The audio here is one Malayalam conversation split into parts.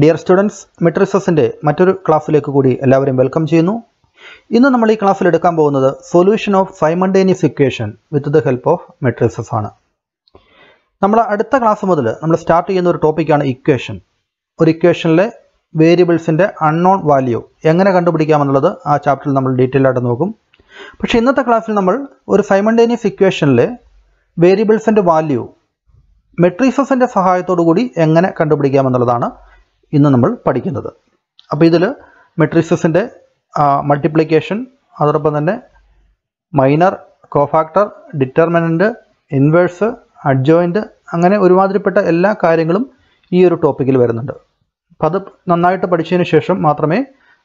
ഡിയർ സ്റ്റുഡൻസ് മെട്രിസസിൻ്റെ മറ്റൊരു ക്ലാസ്സിലേക്ക് കൂടി എല്ലാവരെയും വെൽക്കം ചെയ്യുന്നു ഇന്ന് നമ്മൾ ഈ ക്ലാസ്സിൽ എടുക്കാൻ പോകുന്നത് solution of simultaneous equation with the help of matrices ആണ് നമ്മൾ അടുത്ത ക്ലാസ് മുതൽ നമ്മൾ സ്റ്റാർട്ട് ചെയ്യുന്ന ഒരു ടോപ്പിക്കാണ് ഇക്വേഷൻ ഒരു ഇക്വേഷനിലെ വേരിയബിൾസിൻ്റെ അൺനോൺ വാല്യൂ എങ്ങനെ കണ്ടുപിടിക്കാമെന്നുള്ളത് ആ ചാപ്റ്ററിൽ നമ്മൾ ഡീറ്റെയിൽ ആയിട്ട് നോക്കും പക്ഷേ ഇന്നത്തെ ക്ലാസ്സിൽ നമ്മൾ ഒരു സൈമണ്ടേനിയസ് ഇക്വേഷനിലെ വേരിയബിൾസിൻ്റെ വാല്യൂ മെട്രിസസിൻ്റെ സഹായത്തോടു കൂടി എങ്ങനെ കണ്ടുപിടിക്കാമെന്നുള്ളതാണ് ഇന്ന് നമ്മൾ പഠിക്കുന്നത് അപ്പോൾ ഇതിൽ മെട്രിക്സസിൻ്റെ മൾട്ടിപ്ലിക്കേഷൻ അതോടൊപ്പം തന്നെ minor cofactor determinant inverse adjoint അങ്ങനെ ഒരുമാതിരിപ്പെട്ട എല്ലാ കാര്യങ്ങളും ഈ ഒരു ടോപ്പിക്കിൽ വരുന്നുണ്ട് അപ്പം അത് നന്നായിട്ട് പഠിച്ചതിന് ശേഷം മാത്രമേ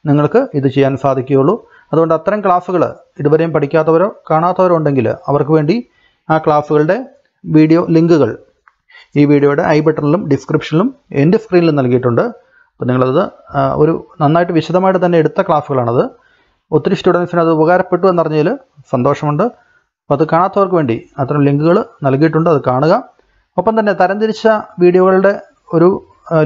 നിങ്ങൾക്ക് ഇത് ചെയ്യാൻ സാധിക്കുകയുള്ളൂ അതുകൊണ്ട് അത്തരം ക്ലാസ്സുകൾ ഇതുവരെയും പഠിക്കാത്തവരോ കാണാത്തവരോ ഉണ്ടെങ്കിൽ അവർക്ക് വേണ്ടി ആ ക്ലാസ്സുകളുടെ വീഡിയോ ലിങ്കുകൾ ഈ വീഡിയോയുടെ ഐ ബട്ടണിലും ഡിസ്ക്രിപ്ഷനിലും എൻ്റെ സ്ക്രീനിലും നൽകിയിട്ടുണ്ട് അപ്പോൾ നിങ്ങളത് ഒരു നന്നായിട്ട് വിശദമായിട്ട് തന്നെ എടുത്ത ക്ലാസ്സുകളാണത് ഒത്തിരി സ്റ്റുഡൻസിന് അത് ഉപകാരപ്പെട്ടു എന്നറിഞ്ഞതിൽ സന്തോഷമുണ്ട് അപ്പോൾ അത് കാണാത്തവർക്ക് വേണ്ടി അത്തരം ലിങ്കുകൾ നൽകിയിട്ടുണ്ട് അത് കാണുക ഒപ്പം തന്നെ തരംതിരിച്ച വീഡിയോകളുടെ ഒരു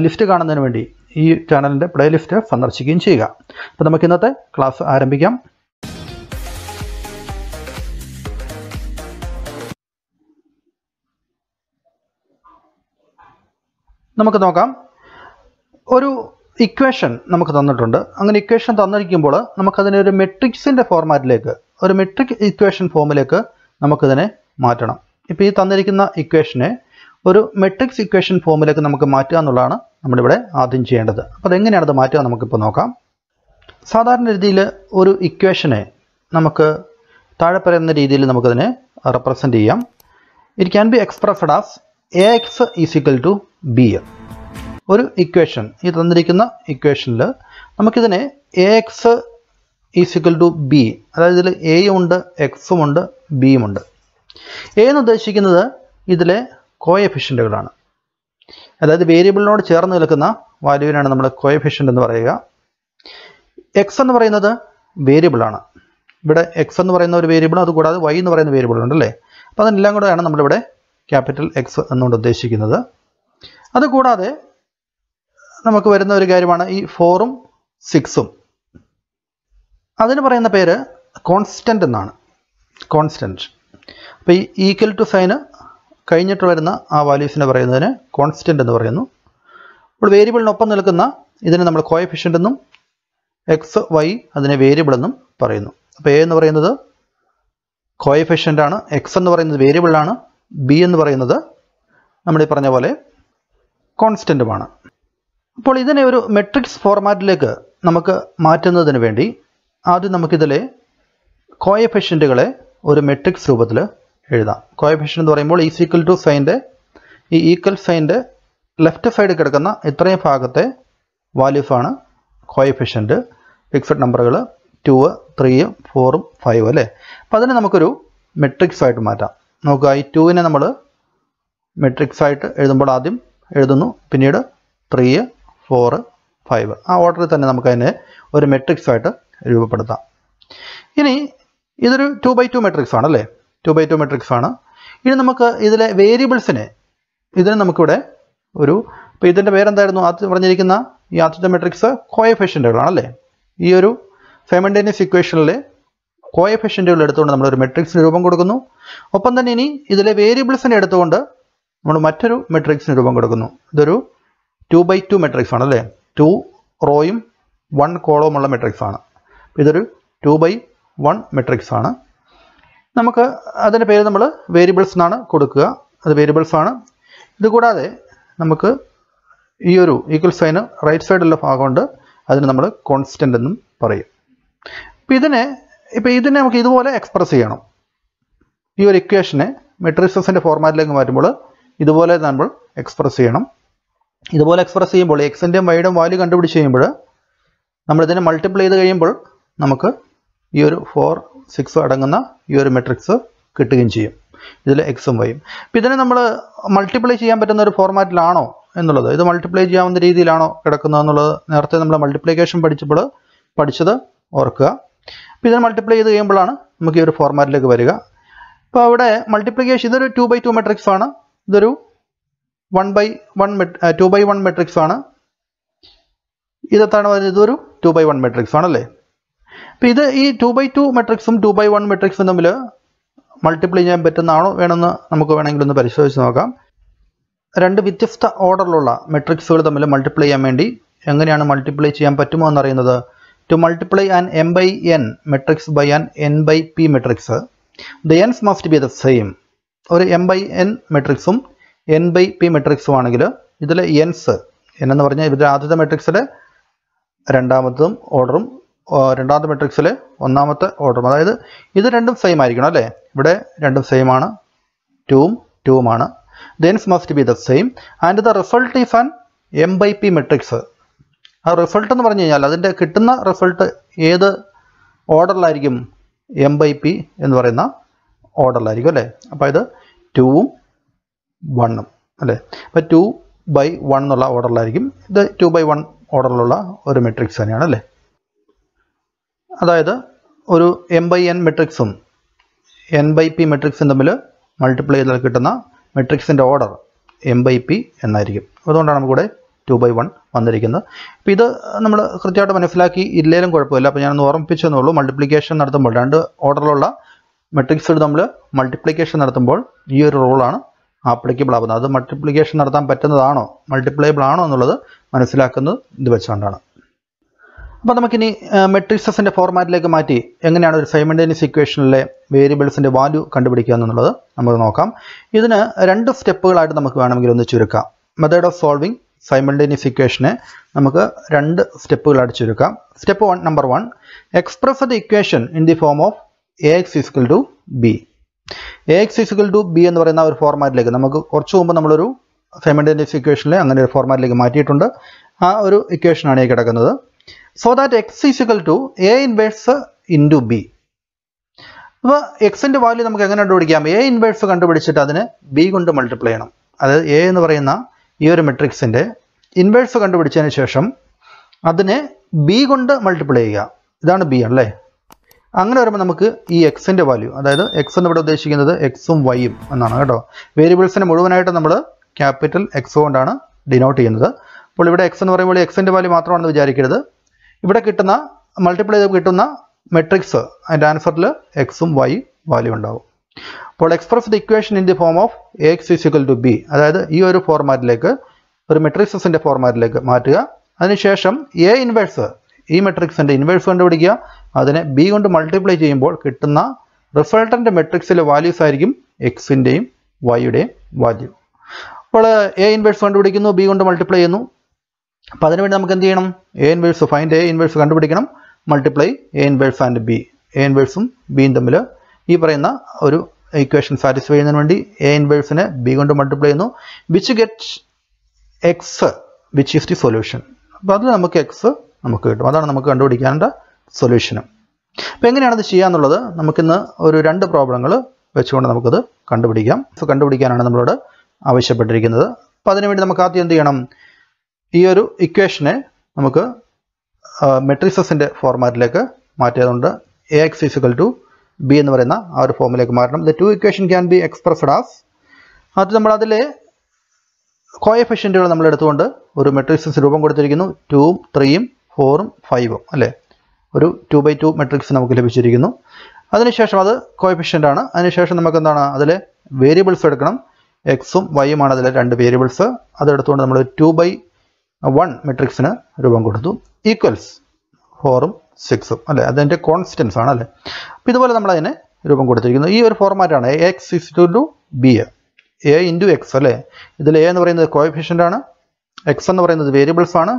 ലിസ്റ്റ് കാണുന്നതിന് വേണ്ടി ഈ ചാനലിൻ്റെ പ്ലേലിസ്റ്റ് സന്ദർശിക്കുകയും ചെയ്യുക അപ്പോൾ നമുക്ക് ഇന്നത്തെ ക്ലാസ് ആരംഭിക്കാം നമുക്ക് നോക്കാം ഒരു ഇക്വേഷൻ നമുക്ക് തന്നിട്ടുണ്ട് അങ്ങനെ ഇക്വേഷൻ തന്നിരിക്കുമ്പോൾ നമുക്കതിനെ ഒരു മെട്രിക്സിൻ്റെ ഫോർമാറ്റിലേക്ക് ഒരു മെട്രിക് ഇക്വേഷൻ ഫോമിലേക്ക് നമുക്കിതിനെ മാറ്റണം ഇപ്പോൾ ഈ തന്നിരിക്കുന്ന ഇക്വേഷനെ ഒരു മെട്രിക്സ് ഇക്വേഷൻ ഫോമിലേക്ക് നമുക്ക് മാറ്റുക എന്നുള്ളതാണ് നമ്മളിവിടെ ആദ്യം ചെയ്യേണ്ടത് അപ്പോൾ അതെങ്ങനെയാണ് അത് മാറ്റുക നമുക്കിപ്പോൾ നോക്കാം സാധാരണ രീതിയിൽ ഒരു ഇക്വേഷനെ നമുക്ക് താഴെ പറയുന്ന രീതിയിൽ നമുക്കതിനെ റെപ്രസെൻ്റ് ചെയ്യാം it can be expressed as A X is equal to B ഒരു ഇക്വേഷൻ ഈ തന്നിരിക്കുന്ന ഇക്വേഷനിൽ നമുക്കിതിനെ A X is equal to B അതായത് ഇതിൽ എയും ഉണ്ട് എക്സും ഉണ്ട് ബിയും ഉണ്ട് എ എന്ന് ഉദ്ദേശിക്കുന്നത് ഇതിലെ എഫിഷ്യൻറ്റുകളാണ് അതായത് വേരിയബിളിനോട് ചേർന്ന് നിൽക്കുന്ന വാല്യൂവിനാണ് നമ്മൾ എഫിഷ്യൻ്റ് എന്ന് പറയുക എക്സ് എന്ന് പറയുന്നത് വേരിയബിളാണ് ഇവിടെ എക്സ് എന്ന് പറയുന്ന ഒരു വേരിയബിളും അതുകൂടാതെ വൈ എന്ന് പറയുന്ന വേരിയബിളുണ്ട് അല്ലേ അപ്പോൾ അതിനെല്ലാം കൂടെയാണ് നമ്മളിവിടെ ക്യാപിറ്റൽ എക്സ് എന്നുകൊണ്ട് ഉദ്ദേശിക്കുന്നത് അതുകൂടാതെ നമുക്ക് വരുന്ന ഒരു കാര്യമാണ് ഈ ഫോറും സിക്സും അതിന് പറയുന്ന പേര് കോൺസ്റ്റൻ്റ് എന്നാണ് കോൺസ്റ്റൻറ്റ് അപ്പോൾ ഈ ഈക്വൽ ടു സൈന് കഴിഞ്ഞിട്ട് വരുന്ന ആ വാല്യൂസിനെ പറയുന്നതിന് കോൺസ്റ്റൻ്റ് എന്ന് പറയുന്നു അപ്പോൾ വേരിയബിളിനൊപ്പം നിൽക്കുന്ന ഇതിനെ നമ്മൾ കോയഫിഷ്യൻ്റ് എന്നും എക്സ് വൈ അതിനെ വേരിയബിൾ എന്നും പറയുന്നു അപ്പോൾ എ എന്ന് പറയുന്നത് കോയഫിഷ്യൻ്റാണ് എക്സ് എന്ന് പറയുന്നത് വേരിയബിളാണ് ബി എന്ന് പറയുന്നത് നമ്മൾ ഈ പറഞ്ഞ പോലെ കോൺസ്റ്റൻറ്റുമാണ് അപ്പോൾ ഇതിനെ ഒരു മെട്രിക്സ് ഫോർമാറ്റിലേക്ക് നമുക്ക് മാറ്റുന്നതിന് വേണ്ടി ആദ്യം നമുക്കിതിലെ കോയഫിഷ്യൻറ്റുകളെ ഒരു മെട്രിക്സ് രൂപത്തിൽ എഴുതാം കോയഫിഷ്യൻ എന്ന് പറയുമ്പോൾ ഈസ് ഈക്വൽ ടു സൈൻ്റെ ഈ ഈക്വൽ സൈൻ്റെ ലെഫ്റ്റ് സൈഡ് കിടക്കുന്ന ഇത്രയും ഭാഗത്തെ വാല്യൂസാണ് കോയഫിഷ്യൻറ്റ് ഫിക്സഡ് നമ്പറുകൾ ടു ത്രീയും ഫോറും ഫൈവ് അല്ലേ അപ്പോൾ അതിനെ നമുക്കൊരു മെട്രിക്സ് ആയിട്ട് മാറ്റാം നമുക്ക് ഈ ടുവിനെ നമ്മൾ മെട്രിക്സ് ആയിട്ട് എഴുതുമ്പോൾ ആദ്യം എഴുതുന്നു പിന്നീട് ത്രീ ഫോർ ഫൈവ് ആ ഓർഡറിൽ തന്നെ നമുക്കതിനെ ഒരു മെട്രിക്സ് ആയിട്ട് രൂപപ്പെടുത്താം ഇനി ഇതൊരു ടു ബൈ ടു മെട്രിക്സ് ആണ് അല്ലേ ടു ബൈ ടു മെട്രിക്സ് ആണ് ഇനി നമുക്ക് ഇതിലെ വേരിയബിൾസിനെ ഇതിന് നമുക്കിവിടെ ഒരു ഇപ്പം ഇതിൻ്റെ പേരെന്തായിരുന്നു ആദ്യം പറഞ്ഞിരിക്കുന്ന ഈ ആദ്യത്തെ മെട്രിക്സ് കോയഫിഷ്യൻറ്റുകളാണല്ലേ ഈ ഒരു സെമൻഡേനിയസ് ഇക്വേഷനിൽ കോയഫിഷ്യൻറ്റുകൾ എടുത്തുകൊണ്ട് നമ്മളൊരു മെട്രിക്സിന് രൂപം കൊടുക്കുന്നു ഒപ്പം തന്നെ ഇനി ഇതിലെ വേരിയബിൾസിനെ എടുത്തുകൊണ്ട് നമ്മൾ മറ്റൊരു മെട്രിക്സിന് രൂപം കൊടുക്കുന്നു ഇതൊരു ടു ബൈ ടു മെട്രിക്സ് ആണ് അല്ലേ ടു റോയും വൺ ഉള്ള മെട്രിക്സ് ആണ് ഇതൊരു ടു ബൈ വൺ മെട്രിക്സ് ആണ് നമുക്ക് അതിൻ്റെ പേര് നമ്മൾ വേരിയബിൾസ് എന്നാണ് കൊടുക്കുക അത് വേരിയബിൾസ് ആണ് ഇതുകൂടാതെ നമുക്ക് ഈ ഒരു ഈക്വൽ സൈന് റൈറ്റ് സൈഡുള്ള ഭാഗമുണ്ട് അതിന് നമ്മൾ കോൺസ്റ്റൻ്റ് എന്നും പറയും ഇപ്പം ഇതിനെ ഇപ്പം ഇതിനെ നമുക്ക് ഇതുപോലെ എക്സ്പ്രസ് ചെയ്യണം ഈ ഒരു ഇക്വേഷനെ മെട്രിക്സസിൻ്റെ ഫോർമാറ്റിലേക്ക് മാറ്റുമ്പോൾ ഇതുപോലെ നമ്മൾ എക്സ്പ്രസ് ചെയ്യണം ഇതുപോലെ എക്സ്പ്രസ് ചെയ്യുമ്പോൾ എക്സിൻ്റെയും വൈയുടെയും വാല്യൂ കണ്ടുപിടിച്ച് കഴിയുമ്പോൾ നമ്മളിതിനെ മൾട്ടിപ്ലൈ ചെയ്ത് കഴിയുമ്പോൾ നമുക്ക് ഈ ഒരു ഫോർ സിക്സ് അടങ്ങുന്ന ഈ ഒരു മെട്രിക്സ് കിട്ടുകയും ചെയ്യും ഇതിൽ എക്സും വൈയും ഇപ്പം ഇതിനെ നമ്മൾ മൾട്ടിപ്ലൈ ചെയ്യാൻ പറ്റുന്ന ഒരു ഫോർമാറ്റിലാണോ എന്നുള്ളത് ഇത് മൾട്ടിപ്ലൈ ചെയ്യാവുന്ന രീതിയിലാണോ കിടക്കുന്നതെന്നുള്ളത് നേരത്തെ നമ്മൾ മൾട്ടിപ്ലിക്കേഷൻ പഠിച്ചപ്പോൾ പഠിച്ചത് ഓർക്കുക അപ്പോൾ ഇതിനെ മൾട്ടിപ്ലൈ ചെയ്ത് കഴിയുമ്പോഴാണ് നമുക്ക് ഈ ഒരു ഫോർമാറ്റിലേക്ക് വരിക അപ്പോൾ അവിടെ മൾട്ടിപ്ലിക്കേഷൻ ഇതൊരു ടു ബൈ ടു മെട്രിക്സ് ആണ് ഇതൊരു one by one two by one matrix ആണ് ഇതെത്താണ് പറഞ്ഞത് ഇതൊരു ടു ബൈ വൺ മെട്രിക്സ് ആണല്ലേ അപ്പൊ ഇത് ഈ ടു ബൈ ടു മെട്രിക്സും ടു ബൈ വൺ മെട്രിക്സും തമ്മിൽ മൾട്ടിപ്ലൈ ചെയ്യാൻ പറ്റുന്നതാണോ വേണമെന്ന് നമുക്ക് വേണമെങ്കിൽ ഒന്ന് പരിശോധിച്ച് നോക്കാം രണ്ട് വ്യത്യസ്ത ഓർഡറിലുള്ള മെട്രിക്സുകൾ തമ്മിൽ മൾട്ടിപ്ലൈ ചെയ്യാൻ വേണ്ടി എങ്ങനെയാണ് മൾട്ടിപ്ലൈ ചെയ്യാൻ പറ്റുമോ എന്നറിയുന്നത് to multiply an M by N matrix by an N by P matrix the Ns must be the same ഒരു എം ബൈ എൻ മെട്രിക്സും എൻ ബൈ പി മെട്രിക്സും ആണെങ്കിൽ ഇതിൽ എൻസ് എൻ എന്ന് പറഞ്ഞാൽ ഇതിൽ ആദ്യത്തെ മെട്രിക്സിലെ രണ്ടാമത്തതും ഓർഡറും രണ്ടാമത്തെ മെട്രിക്സിലെ ഒന്നാമത്തെ ഓർഡറും അതായത് ഇത് രണ്ടും സെയിം ആയിരിക്കണം അല്ലേ ഇവിടെ രണ്ടും സെയിം ആണ് ടൂവും ടൂവുമാണ് the Ns must be the same and the result is an M by P matrix ആ റിസൾട്ട് എന്ന് പറഞ്ഞു കഴിഞ്ഞാൽ അതിൻ്റെ കിട്ടുന്ന റിസൾട്ട് ഏത് ഓർഡറിലായിരിക്കും എം ബൈ പി എന്ന് പറയുന്ന ഓർഡറിലായിരിക്കും അല്ലേ അപ്പോൾ ഇത് ടൂവും വണ്ണും അല്ലേ അപ്പോൾ ടു ബൈ വൺ എന്നുള്ള ഓർഡറിലായിരിക്കും ഇത് ടു ബൈ വൺ ഓർഡറിലുള്ള ഒരു മെട്രിക്സ് തന്നെയാണ് അല്ലേ അതായത് ഒരു എം ബൈ എൻ മെട്രിക്സും എൻ ബൈ പി മെട്രിക്സും തമ്മിൽ മൾട്ടിപ്ലൈ ചെയ്താൽ കിട്ടുന്ന മെട്രിക്സിൻ്റെ ഓർഡർ എം ബൈ പി എന്നായിരിക്കും അതുകൊണ്ടാണ് നമുക്കിവിടെ ടു ബൈ വൺ വന്നിരിക്കുന്നത് അപ്പോൾ ഇത് നമ്മൾ കൃത്യമായിട്ട് മനസ്സിലാക്കി ഇല്ലേലും കുഴപ്പമില്ല അപ്പോൾ ഞാനൊന്ന് ഓർമ്മിപ്പിച്ചെന്നുള്ളൂ മൾട്ടിപ്ലിക്കേഷൻ നടത്തുമ്പോൾ രണ്ട് ഓർഡറിലുള്ള മെട്രിക്സ് നമ്മൾ മൾട്ടിപ്ലിക്കേഷൻ നടത്തുമ്പോൾ ഈ ഒരു റൂളാണ് ആപ്ലിക്കബിൾ ആവുന്നത് അത് മൾട്ടിപ്ലിക്കേഷൻ നടത്താൻ പറ്റുന്നതാണോ മൾട്ടിപ്ലൈബിൾ ആണോ എന്നുള്ളത് മനസ്സിലാക്കുന്നത് ഇത് വെച്ചുകൊണ്ടാണ് അപ്പോൾ നമുക്കിനി മെട്രിക്സസിൻ്റെ ഫോർമാറ്റിലേക്ക് മാറ്റി എങ്ങനെയാണ് ഒരു സൈമണ്ടേനിയസ് ഇക്വേഷനിലെ വേരിയബിൾസിൻ്റെ വാല്യൂ കണ്ടുപിടിക്കുക എന്നുള്ളത് നമുക്ക് നോക്കാം ഇതിന് രണ്ട് സ്റ്റെപ്പുകളായിട്ട് നമുക്ക് വേണമെങ്കിൽ ഒന്ന് ചുരുക്കാം മെത്തേഡ് ഓഫ് സോൾവിങ് സൈമൾട്ടേനിയസ് ഇക്വേഷനെ നമുക്ക് രണ്ട് സ്റ്റെപ്പുകളായിട്ട് ചുരുക്കാം step one number one express the equation in the form of A X is equal to B A X is equal to B എന്ന് പറയുന്ന ഒരു ഫോർമാറ്റിലേക്ക് നമുക്ക് കുറച്ച് മുമ്പ് നമ്മളൊരു ഫെമിഡൻറ്റിഫ് ഇക്വേഷനിൽ അങ്ങനെ ഒരു ഫോർമാറ്റിലേക്ക് മാറ്റിയിട്ടുണ്ട് ആ ഒരു ഇക്വേഷനാണ് ഈ കിടക്കുന്നത് so that X is equal to A inverse to B അപ്പോൾ എക്സിൻ്റെ വാല്യൂ നമുക്ക് എങ്ങനെ കണ്ടുപിടിക്കാം എ ഇൻവേഴ്സ് കണ്ടുപിടിച്ചിട്ട് അതിന് ബി കൊണ്ട് മൾട്ടിപ്ലൈ ചെയ്യണം അതായത് എ എന്ന് പറയുന്ന ഈ ഒരു മെട്രിക്സിൻ്റെ ഇൻവേഴ്സ് കണ്ടുപിടിച്ചതിന് ശേഷം അതിനെ ബി കൊണ്ട് മൾട്ടിപ്ലൈ ചെയ്യുക ഇതാണ് ബി അല്ലേ അങ്ങനെ വരുമ്പോൾ നമുക്ക് ഈ എക്സിൻ്റെ വാല്യൂ അതായത് എക്സ് എന്ന് ഇവിടെ ഉദ്ദേശിക്കുന്നത് എക്സും വൈയും എന്നാണ് കേട്ടോ വേരിയബിൾസിന് മുഴുവനായിട്ട് നമ്മൾ ക്യാപിറ്റൽ എക്സ് കൊണ്ടാണ് ഡിനോട്ട് ചെയ്യുന്നത് അപ്പോൾ ഇവിടെ എക്സ് എന്ന് പറയുമ്പോൾ എക്സിൻ്റെ വാല്യൂ മാത്രമാണെന്ന് വിചാരിക്കരുത് ഇവിടെ കിട്ടുന്ന മൾട്ടിപ്ലൈ ചെയ്ത് കിട്ടുന്ന മെട്രിക്സ് അതിൻ്റെ ആൻസറിൽ എക്സും വൈ വാല്യൂ ഉണ്ടാവും അപ്പോൾ express the equation in the form of A X is equal to B അതായത് ഈ ഒരു ഫോർമാറ്റിലേക്ക് ഒരു മെട്രിക്സിൻ്റെ ഫോർമാറ്റിലേക്ക് മാറ്റുക അതിനുശേഷം എ ഇൻവേഴ്സ് ഈ മെട്രിക്സിൻ്റെ ഇൻവേഴ്സ് കണ്ടുപിടിക്കുക അതിനെ ബി കൊണ്ട് മൾട്ടിപ്ലൈ ചെയ്യുമ്പോൾ കിട്ടുന്ന റിസൾട്ടൻ്റെ മെട്രിക്സിലെ വാല്യൂസ് ആയിരിക്കും എക്സിൻ്റെയും വൈയുടെയും വാല്യൂ അപ്പോൾ എ ഇൻവേഴ്സ് കണ്ടുപിടിക്കുന്നു ബി കൊണ്ട് മൾട്ടിപ്ലൈ ചെയ്യുന്നു അപ്പോൾ അതിനുവേണ്ടി നമുക്ക് എന്ത് ചെയ്യണം A inverse find A inverse കണ്ടുപിടിക്കണം multiply A inverse and B എ ഇൻവേഴ്സും ബിയും തമ്മിൽ ഈ പറയുന്ന ഒരു ഇക്വേഷൻ സാറ്റിസ്ഫൈ ചെയ്യുന്നതിന് വേണ്ടി എ ഇൻവേഴ്സിനെ ബി കൊണ്ട് മൾട്ടിപ്ലൈ ചെയ്യുന്നു which get X which is the solution അപ്പോൾ അത് നമുക്ക് എക്സ് നമുക്ക് കിട്ടും അതാണ് നമുക്ക് കണ്ടുപിടിക്കാനുള്ള സൊല്യൂഷനും അപ്പോൾ ഇത് ചെയ്യാന്നുള്ളത് നമുക്കിന്ന് ഒരു രണ്ട് പ്രോബ്ലങ്ങൾ വെച്ചുകൊണ്ട് നമുക്കത് കണ്ടുപിടിക്കാം കണ്ടുപിടിക്കാനാണ് നമ്മളോട് ആവശ്യപ്പെട്ടിരിക്കുന്നത് അപ്പോൾ അതിനുവേണ്ടി നമുക്ക് ആദ്യം എന്ത് ചെയ്യണം ഈ ഒരു ഇക്വേഷനെ നമുക്ക് മെട്രിസസിൻ്റെ ഫോർമാറ്റിലേക്ക് മാറ്റിയതുകൊണ്ട് A X is equal to B എന്ന് പറയുന്ന ആ ഒരു ഫോമിലേക്ക് മാറ്റണം the two equation can be expressed as അത് നമ്മൾ അതിലെ കോയഫിഷ്യൻറ്റുകൾ നമ്മൾ എടുത്തുകൊണ്ട് ഒരു മെട്രിക്സസ് രൂപം കൊടുത്തിരിക്കുന്നു ടൂവും ത്രീയും ഫോറും ഫൈവും അല്ലേ ഒരു ടു ബൈ ടു മെട്രിക്സ് നമുക്ക് ലഭിച്ചിരിക്കുന്നു അതിനുശേഷം അത് കോയഫിഷ്യൻ്റ് ആണ് അതിനുശേഷം നമുക്ക് എന്താണ് അതിലെ വേരിയബിൾസ് എടുക്കണം എക്സും വൈയുമാണ് അതിലെ രണ്ട് വേരിയബിൾസ് അതെടുത്തുകൊണ്ട് നമ്മൾ ടു ബൈ വൺ മെട്രിക്സിന് രൂപം കൊടുത്തു ഈക്വൽസ് ഫോറും സിക്സും അല്ലേ അതിൻ്റെ കോൺസ്റ്റൻസ് ആണ് അല്ലേ അപ്പോൾ ഇതുപോലെ നമ്മൾ അതിനെ രൂപം കൊടുത്തിരിക്കുന്നു ഈ ഒരു ഫോർമാറ്റാണ് X is to to B A A into X അല്ലേ ഇതിൽ എ എന്ന് പറയുന്നത് കോയഫിഷ്യൻ്റ് ആണ് എക്സ് എന്ന് പറയുന്നത് വേരിയബിൾസ് ആണ്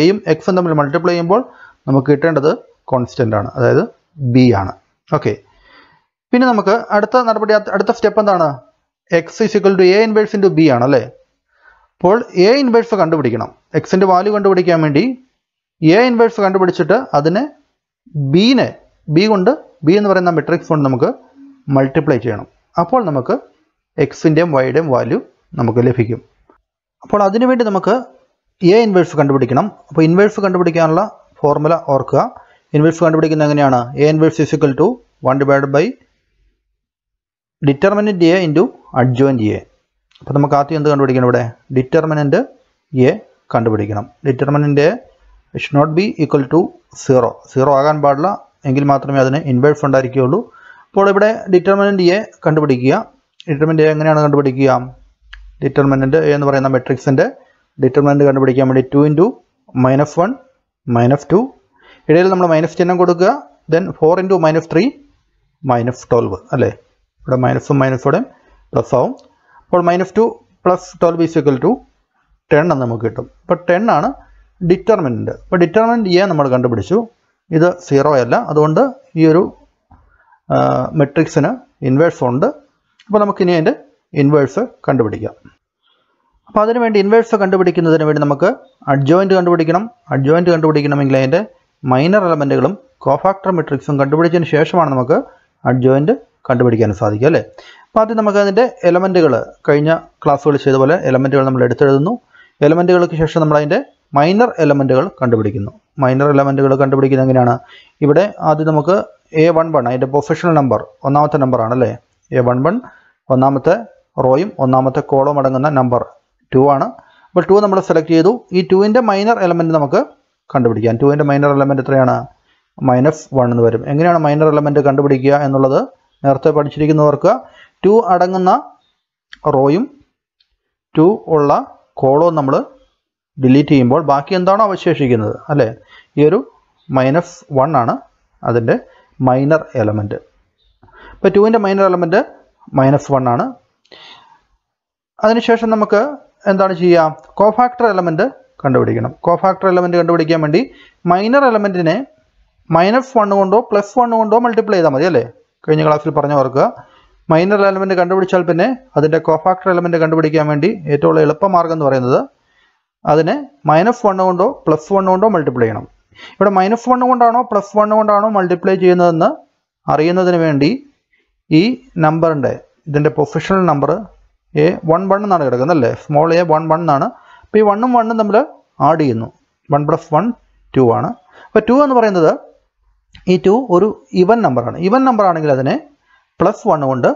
എയും എക്സും തമ്മിൽ മൾട്ടിപ്ലൈ ചെയ്യുമ്പോൾ നമുക്ക് കിട്ടേണ്ടത് കോൺസ്റ്റൻ്റ് ആണ് അതായത് ബി ആണ് ഓക്കെ പിന്നെ നമുക്ക് അടുത്ത നടപടി അടുത്ത സ്റ്റെപ്പ് എന്താണ് X is equal to A inverse into B ആണ് അല്ലേ അപ്പോൾ എ ഇൻവേഴ്സ് കണ്ടുപിടിക്കണം എക്സിൻ്റെ വാല്യൂ കണ്ടുപിടിക്കാൻ വേണ്ടി എ ഇൻവേഴ്സ് കണ്ടുപിടിച്ചിട്ട് അതിനെ ബീനെ ബി കൊണ്ട് ബി എന്ന് പറയുന്ന മെട്രിക്സ് കൊണ്ട് നമുക്ക് മൾട്ടിപ്ലൈ ചെയ്യണം അപ്പോൾ നമുക്ക് എക്സിൻ്റെയും വൈയുടെയും വാല്യൂ നമുക്ക് ലഭിക്കും അപ്പോൾ അതിനുവേണ്ടി നമുക്ക് എ ഇൻവേഴ്സ് കണ്ടുപിടിക്കണം അപ്പോൾ ഇൻവേഴ്സ് കണ്ടുപിടിക്കാനുള്ള ഫോർമുല ഓർക്കുക ഇൻവെൽഫ് കണ്ടുപിടിക്കുന്നത് എങ്ങനെയാണ് A inverse is equal to one divide by determinant A into adjoint A അപ്പോൾ നമുക്ക് ആദ്യം എന്ത് കണ്ടുപിടിക്കണം ഇവിടെ ഡിറ്റർമിനൻറ്റ് എ കണ്ടുപിടിക്കണം determinant A is not be equal to zero zero ആകാൻ പാടില്ല എങ്കിൽ മാത്രമേ അതിന് ഇൻവേഴ്സ് ഉണ്ടായിരിക്കുകയുള്ളൂ അപ്പോൾ ഇവിടെ ഡിറ്റർമിനൻറ്റ് എ കണ്ടുപിടിക്കുക ഡിറ്റർമിൻ്റ് എ എങ്ങനെയാണ് കണ്ടുപിടിക്കുക ഡിറ്റർമിനൻറ്റ് എ എന്ന് പറയുന്ന മെട്രിക്സിൻ്റെ ഡിറ്റർമിനൻറ്റ് കണ്ടുപിടിക്കാൻ വേണ്ടി two into minus one minus two ഇടയിൽ നമ്മൾ മൈനസ് ചിഹ്നം കൊടുക്കുക then four into minus three minus twelve അല്ലേ ഇവിടെ മൈനസും മൈനസോടെ പ്ലസ് ആവും അപ്പോൾ minus two plus twelve is equal to ten എന്ന് നമുക്ക് കിട്ടും അപ്പോൾ ടെൻ ആണ് ഡിറ്റർമിനൻ്റ് അപ്പോൾ ഡിറ്റർമിനൻ്റ് എ നമ്മൾ കണ്ടുപിടിച്ചു ഇത് സീറോ അല്ല അതുകൊണ്ട് ഈ ഒരു മെട്രിക്സിന് ഇൻവേഴ്സ് ഉണ്ട് അപ്പോൾ നമുക്ക് ഇനി അതിൻ്റെ ഇൻവേഴ്സ് കണ്ടുപിടിക്കാം അപ്പോൾ അതിനുവേണ്ടി ഇൻവേഴ്സ് കണ്ടുപിടിക്കുന്നതിന് വേണ്ടി നമുക്ക് അഡ്ജോയിൻറ്റ് കണ്ടുപിടിക്കണം അഡ്ജോയിൻറ്റ് കണ്ടുപിടിക്കണമെങ്കിൽ അതിൻ്റെ മൈനർ എലമെൻറ്റുകളും കോഫാക്ടർ മെട്രിക്സും കണ്ടുപിടിച്ചതിന് ശേഷമാണ് നമുക്ക് അഡ്ജോയിൻറ്റ് കണ്ടുപിടിക്കാൻ സാധിക്കും അല്ലേ അപ്പോൾ ആദ്യം നമുക്ക് അതിൻ്റെ എലമെൻറ്റുകൾ കഴിഞ്ഞ ക്ലാസ്സുകൾ ചെയ്ത പോലെ എലമെൻറ്റുകൾ നമ്മൾ എടുത്തെഴുതുന്നു എലമെൻറ്റുകൾക്ക് ശേഷം നമ്മൾ അതിൻ്റെ മൈനർ എലമെൻറ്റുകൾ കണ്ടുപിടിക്കുന്നു മൈനർ എലമെൻറ്റുകൾ കണ്ടുപിടിക്കുന്നത് എങ്ങനെയാണ് ഇവിടെ ആദ്യം നമുക്ക് എ വൺ വൺ അതിൻ്റെ പൊസിഷണൽ നമ്പർ ഒന്നാമത്തെ നമ്പർ ആണല്ലേ എ വൺ വൺ ഒന്നാമത്തെ റോയും ഒന്നാമത്തെ കോളും അടങ്ങുന്ന നമ്പർ ടു ആണ് അപ്പോൾ ടു നമ്മൾ സെലക്ട് ചെയ്തു ഈ ടുവിൻ്റെ മൈനർ എലമെൻറ്റ് നമുക്ക് കണ്ടുപിടിക്കാം ടുവിൻ്റെ മൈനർ എലമെൻറ്റ് എത്രയാണ് മൈനസ് വൺ എന്ന് വരും എങ്ങനെയാണ് മൈനർ എലമെൻറ്റ് കണ്ടുപിടിക്കുക എന്നുള്ളത് നേരത്തെ പഠിച്ചിരിക്കുന്നവർക്ക് ടു അടങ്ങുന്ന റോയും ടു ഉള്ള കോളവും നമ്മൾ ഡിലീറ്റ് ചെയ്യുമ്പോൾ ബാക്കി എന്താണോ അവശേഷിക്കുന്നത് അല്ലേ ഈ ഒരു മൈനസ് വൺ ആണ് അതിൻ്റെ മൈനർ എലമെൻറ്റ് ഇപ്പോൾ ടുവിൻ്റെ മൈനർ എലമെൻറ്റ് മൈനസ് വൺ ആണ് അതിനുശേഷം നമുക്ക് എന്താണ് ചെയ്യുക കോഫാക്ടർ എലമെൻറ്റ് കണ്ടുപിടിക്കണം കോഫാക്ടർ എലമെൻറ്റ് കണ്ടുപിടിക്കാൻ വേണ്ടി മൈനർ എലമെൻറ്റിനെ മൈനസ് വൺ കൊണ്ടോ പ്ലസ് വണ് കൊണ്ടോ മൾട്ടിപ്ലൈ ചെയ്താൽ മതി അല്ലേ കഴിഞ്ഞ ക്ലാസ്സിൽ പറഞ്ഞു ഓർക്കുക മൈനർ എലമെൻറ്റ് കണ്ടുപിടിച്ചാൽ പിന്നെ അതിൻ്റെ കോഫാക്ടർ എലമെൻറ്റ് കണ്ടുപിടിക്കാൻ വേണ്ടി ഏറ്റവും എളുപ്പമാർഗം എന്ന് പറയുന്നത് അതിനെ മൈനസ് വണ് കൊണ്ടോ പ്ലസ് വൺ കൊണ്ടോ മൾട്ടിപ്ലൈ ചെയ്യണം ഇവിടെ മൈനസ് വണ് കൊണ്ടാണോ പ്ലസ് വണ് കൊണ്ടാണോ മൾട്ടിപ്ലൈ ചെയ്യുന്നതെന്ന് അറിയുന്നതിന് വേണ്ടി ഈ നമ്പറിൻ്റെ ഇതിൻ്റെ positional number A one one എന്നാണ് കിടക്കുന്നത് അല്ലേ സ്മോൾ എ വൺ വൺ എന്നാണ് അപ്പോൾ ഈ വണ്ണും വണ്ണും തമ്മിൽ ആഡ് ചെയ്യുന്നു വൺ പ്ലസ് വൺ ടു ആണ് അപ്പോൾ ടു എന്ന് പറയുന്നത് ഈ ടു ഒരു ഇവൻ നമ്പറാണ് ഇവൻ നമ്പർ ആണെങ്കിൽ അതിനെ പ്ലസ് വൺ കൊണ്ട്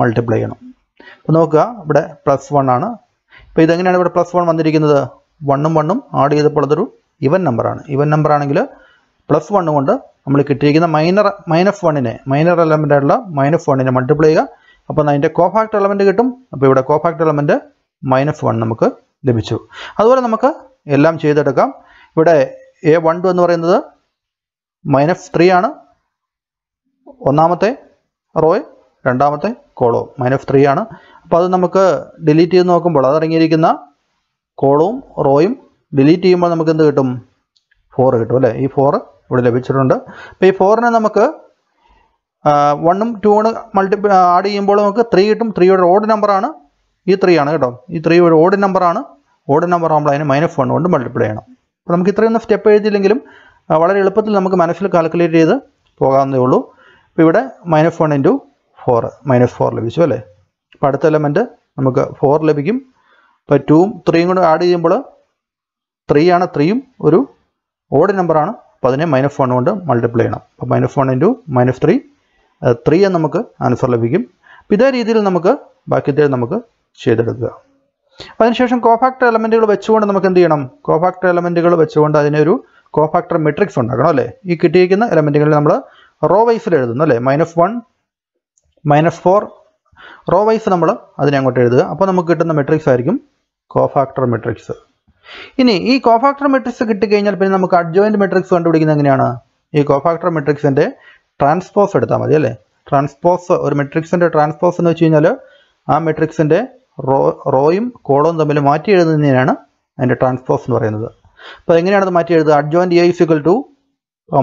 മൾട്ടിപ്ലൈ ചെയ്യണം അപ്പോൾ നോക്കുക ഇവിടെ പ്ലസ് വൺ ആണ് ഇപ്പോൾ ഇതെങ്ങനെയാണ് ഇവിടെ പ്ലസ് വൺ വന്നിരിക്കുന്നത് വണ്ണും വണ്ണും ആഡ് ചെയ്തപ്പോൾ അതൊരു ഇവൻ നമ്പറാണ് ഇവൻ നമ്പർ ആണെങ്കിൽ പ്ലസ് വൺ കൊണ്ട് നമ്മൾ കിട്ടിയിരിക്കുന്ന മൈനർ മൈനസ് വണ്ണിനെ മൈനർ എലമെൻ്റായിട്ടുള്ള മൈനസ് വണ്ണിനെ മൾട്ടിപ്ലൈ ചെയ്യുക അപ്പോൾ അതിൻ്റെ കോഫാക്ട് എലമെൻറ്റ് കിട്ടും അപ്പോൾ ഇവിടെ കോഫാക്ട് എലമെൻറ്റ് മൈനസ് വൺ നമുക്ക് ലഭിച്ചു അതുപോലെ നമുക്ക് എല്ലാം ചെയ്തെടുക്കാം ഇവിടെ എ വൺ ടു എന്ന് പറയുന്നത് മൈനസ് ത്രീ ആണ് ഒന്നാമത്തെ റോയ് രണ്ടാമത്തെ കോളവും മൈനസ് ത്രീ ആണ് അപ്പോൾ അത് നമുക്ക് ഡിലീറ്റ് ചെയ്ത് നോക്കുമ്പോൾ അതടങ്ങിയിരിക്കുന്ന കോളവും റോയും ഡിലീറ്റ് ചെയ്യുമ്പോൾ നമുക്ക് എന്ത് കിട്ടും ഫോർ കിട്ടും അല്ലേ ഈ ഫോർ ഇവിടെ ലഭിച്ചിട്ടുണ്ട് അപ്പോൾ ഈ ഫോറിനെ നമുക്ക് വണ്ണും ടൂണ് മൾട്ടിപ്പ് ആഡ് ചെയ്യുമ്പോൾ നമുക്ക് ത്രീ കിട്ടും ത്രീയുടെ റോഡ് നമ്പറാണ് ഈ ത്രീ ആണ് കേട്ടോ ഈ ത്രീ ഒരു ഓഡ് നമ്പറാണ് ഓഡ് നമ്പർ ആകുമ്പോൾ അതിന് മൈനസ് വൺ കൊണ്ട് മൾട്ടിപ്ലൈ ചെയ്യണം അപ്പോൾ നമുക്ക് ഇത്രയൊന്നും സ്റ്റെപ്പ് എഴുതിയില്ലെങ്കിലും വളരെ എളുപ്പത്തിൽ നമുക്ക് മനസ്സിൽ കാൽക്കുലേറ്റ് ചെയ്ത് പോകാവുന്നേ ഉള്ളൂ അപ്പോൾ ഇവിടെ minus one into four minus four ലഭിച്ചു അല്ലേ അപ്പോൾ അടുത്ത എലമെൻറ്റ് നമുക്ക് ഫോർ ലഭിക്കും അപ്പോൾ ടൂവും ത്രീയും കൂടെ ആഡ് ചെയ്യുമ്പോൾ ത്രീ ആണ് ത്രീയും ഒരു ഓഡ് നമ്പറാണ് അപ്പോൾ അതിനെ മൈനസ് വൺ കൊണ്ട് മൾട്ടിപ്ലൈ ചെയ്യണം അപ്പോൾ minus one into minus three three എന്ന് നമുക്ക് ആൻസർ ലഭിക്കും അപ്പോൾ ഇതേ രീതിയിൽ നമുക്ക് ബാക്കിയത്തെ നമുക്ക് ചെയ്തെടുക്കുക അതിനുശേഷം കോഫാക്ടർ എലമെൻറ്റുകൾ വെച്ചുകൊണ്ട് നമുക്ക് എന്ത് ചെയ്യണം കോഫാക്ടർ എലമെൻറ്റുകൾ വെച്ചുകൊണ്ട് അതിനെ ഒരു കോഫാക്ടർ മെട്രിക്സ് ഉണ്ടാക്കണം അല്ലേ ഈ കിട്ടിയിരിക്കുന്ന എലമെൻറ്റുകളിൽ നമ്മൾ റോ വൈസിൽ എഴുതുന്നു അല്ലേ minus one minus four row wise നമ്മൾ അതിനെ അങ്ങോട്ട് എഴുതുക അപ്പോൾ നമുക്ക് കിട്ടുന്ന മെട്രിക്സ് ആയിരിക്കും കോഫാക്ടർ മെട്രിക്സ് ഇനി ഈ കോഫാക്ടർ മെട്രിക്സ് കിട്ടിക്കഴിഞ്ഞാൽ പിന്നെ നമുക്ക് അഡ്ജോയിൻറ്റ് മെട്രിക്സ് കണ്ടുപിടിക്കുന്നത് എങ്ങനെയാണ് ഈ കോഫാക്ടർ മെട്രിക്സിൻ്റെ ട്രാൻസ്പോസ് എടുത്താൽ മതി അല്ലേ ട്രാൻസ്പോസ് ഒരു മെട്രിക്സിൻ്റെ ട്രാൻസ്പോസ് എന്ന് വെച്ച് കഴിഞ്ഞാൽ ആ മെട്രിക്സിൻ്റെ റോ റോയും കോളവും തമ്മിൽ മാറ്റി എഴുതുന്നതിനാണ് അതിൻ്റെ ട്രാൻസ്പോസ് എന്ന് പറയുന്നത് അപ്പോൾ എങ്ങനെയാണ് അത് മാറ്റി എഴുതുക adjoint A is equal to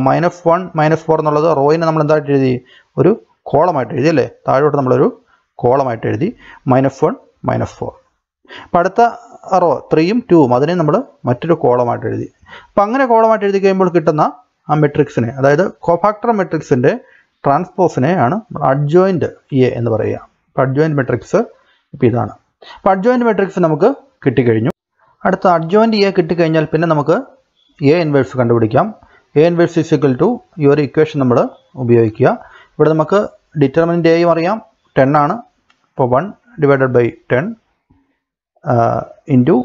minus one minus four എന്നുള്ളത് റോയിനെ നമ്മൾ എന്തായിട്ട് എഴുതി ഒരു കോളമായിട്ട് എഴുതി അല്ലേ താഴോട്ട് നമ്മളൊരു കോളമായിട്ട് എഴുതി മൈനസ് വൺ മൈനസ് ഫോർ അപ്പം അടുത്ത റോ ത്രീയും ടൂവും അതിനെ നമ്മൾ മറ്റൊരു കോളമായിട്ട് എഴുതി അപ്പം അങ്ങനെ കോളമായിട്ട് എഴുതി കഴിയുമ്പോൾ കിട്ടുന്ന ആ മെട്രിക്സിനെ അതായത് കോഫാക്ടർ മെട്രിക്സിൻ്റെ ട്രാൻസ്പോസിനെ ആണ് അഡ്ജോയിൻറ്റ് എ എന്ന് പറയുക അപ്പോൾ അഡ്ജോയിൻറ്റ് മെട്രിക്സ് ഇപ്പോൾ ഇതാണ് അപ്പൊ അഡ്ജോയിന്റ് മെട്രിക്സ് നമുക്ക് കിട്ടിക്കഴിഞ്ഞു അടുത്ത അഡ്ജോയിന്റ് എ കിട്ടിക്കഴിഞ്ഞാൽ പിന്നെ നമുക്ക് എ ഇൻവേഴ്സ് കണ്ടുപിടിക്കാം A inverse is equal to ഈ ഒരു ഇക്വേഷൻ നമ്മൾ ഉപയോഗിക്കുക ഇവിടെ നമുക്ക് ഡിറ്റർമിനന്റ് എയും അറിയാം ടെൻ ആണ് ഇപ്പോൾ one divided by ten into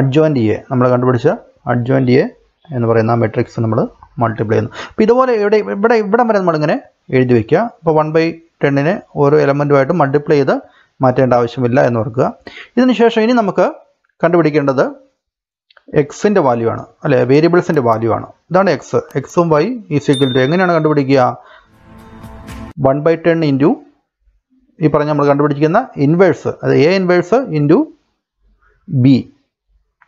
adjoint A നമ്മൾ കണ്ടുപിടിച്ച അഡ്ജോയിൻ്റ് എ എന്ന് പറയുന്ന മെട്രിക്സ് നമ്മൾ മൾട്ടിപ്ലൈ ചെയ്യുന്നു അപ്പോൾ ഇതുപോലെ ഇവിടെ ഇവിടെ ഇവിടം വരെ നമ്മളിങ്ങനെ എഴുതി വയ്ക്കുക അപ്പോൾ വൺ ബൈ ടെന്നിന് ഓരോ എലമെൻറ്റുമായിട്ട് മൾട്ടിപ്ലൈ ചെയ്ത് മാറ്റേണ്ട ആവശ്യമില്ല എന്ന് ഓർക്കുക ഇതിനുശേഷം ഇനി നമുക്ക് കണ്ടുപിടിക്കേണ്ടത് എക്സിൻ്റെ വാല്യൂ ആണ് അല്ലെ വേരിയബിൾസിൻ്റെ വാല്യൂ ആണ് ഇതാണ് എക്സ് എക്സും വൈ ഈ ഈക്വൽ ടു എങ്ങനെയാണ് കണ്ടുപിടിക്കുക വൺ ബൈ ടെൻ ഇൻറ്റു ഈ പറഞ്ഞ നമ്മൾ കണ്ടുപിടിക്കുന്ന ഇൻവേഴ്സ് അത് എ ഇൻവേഴ്സ് ഇൻറ്റു ബി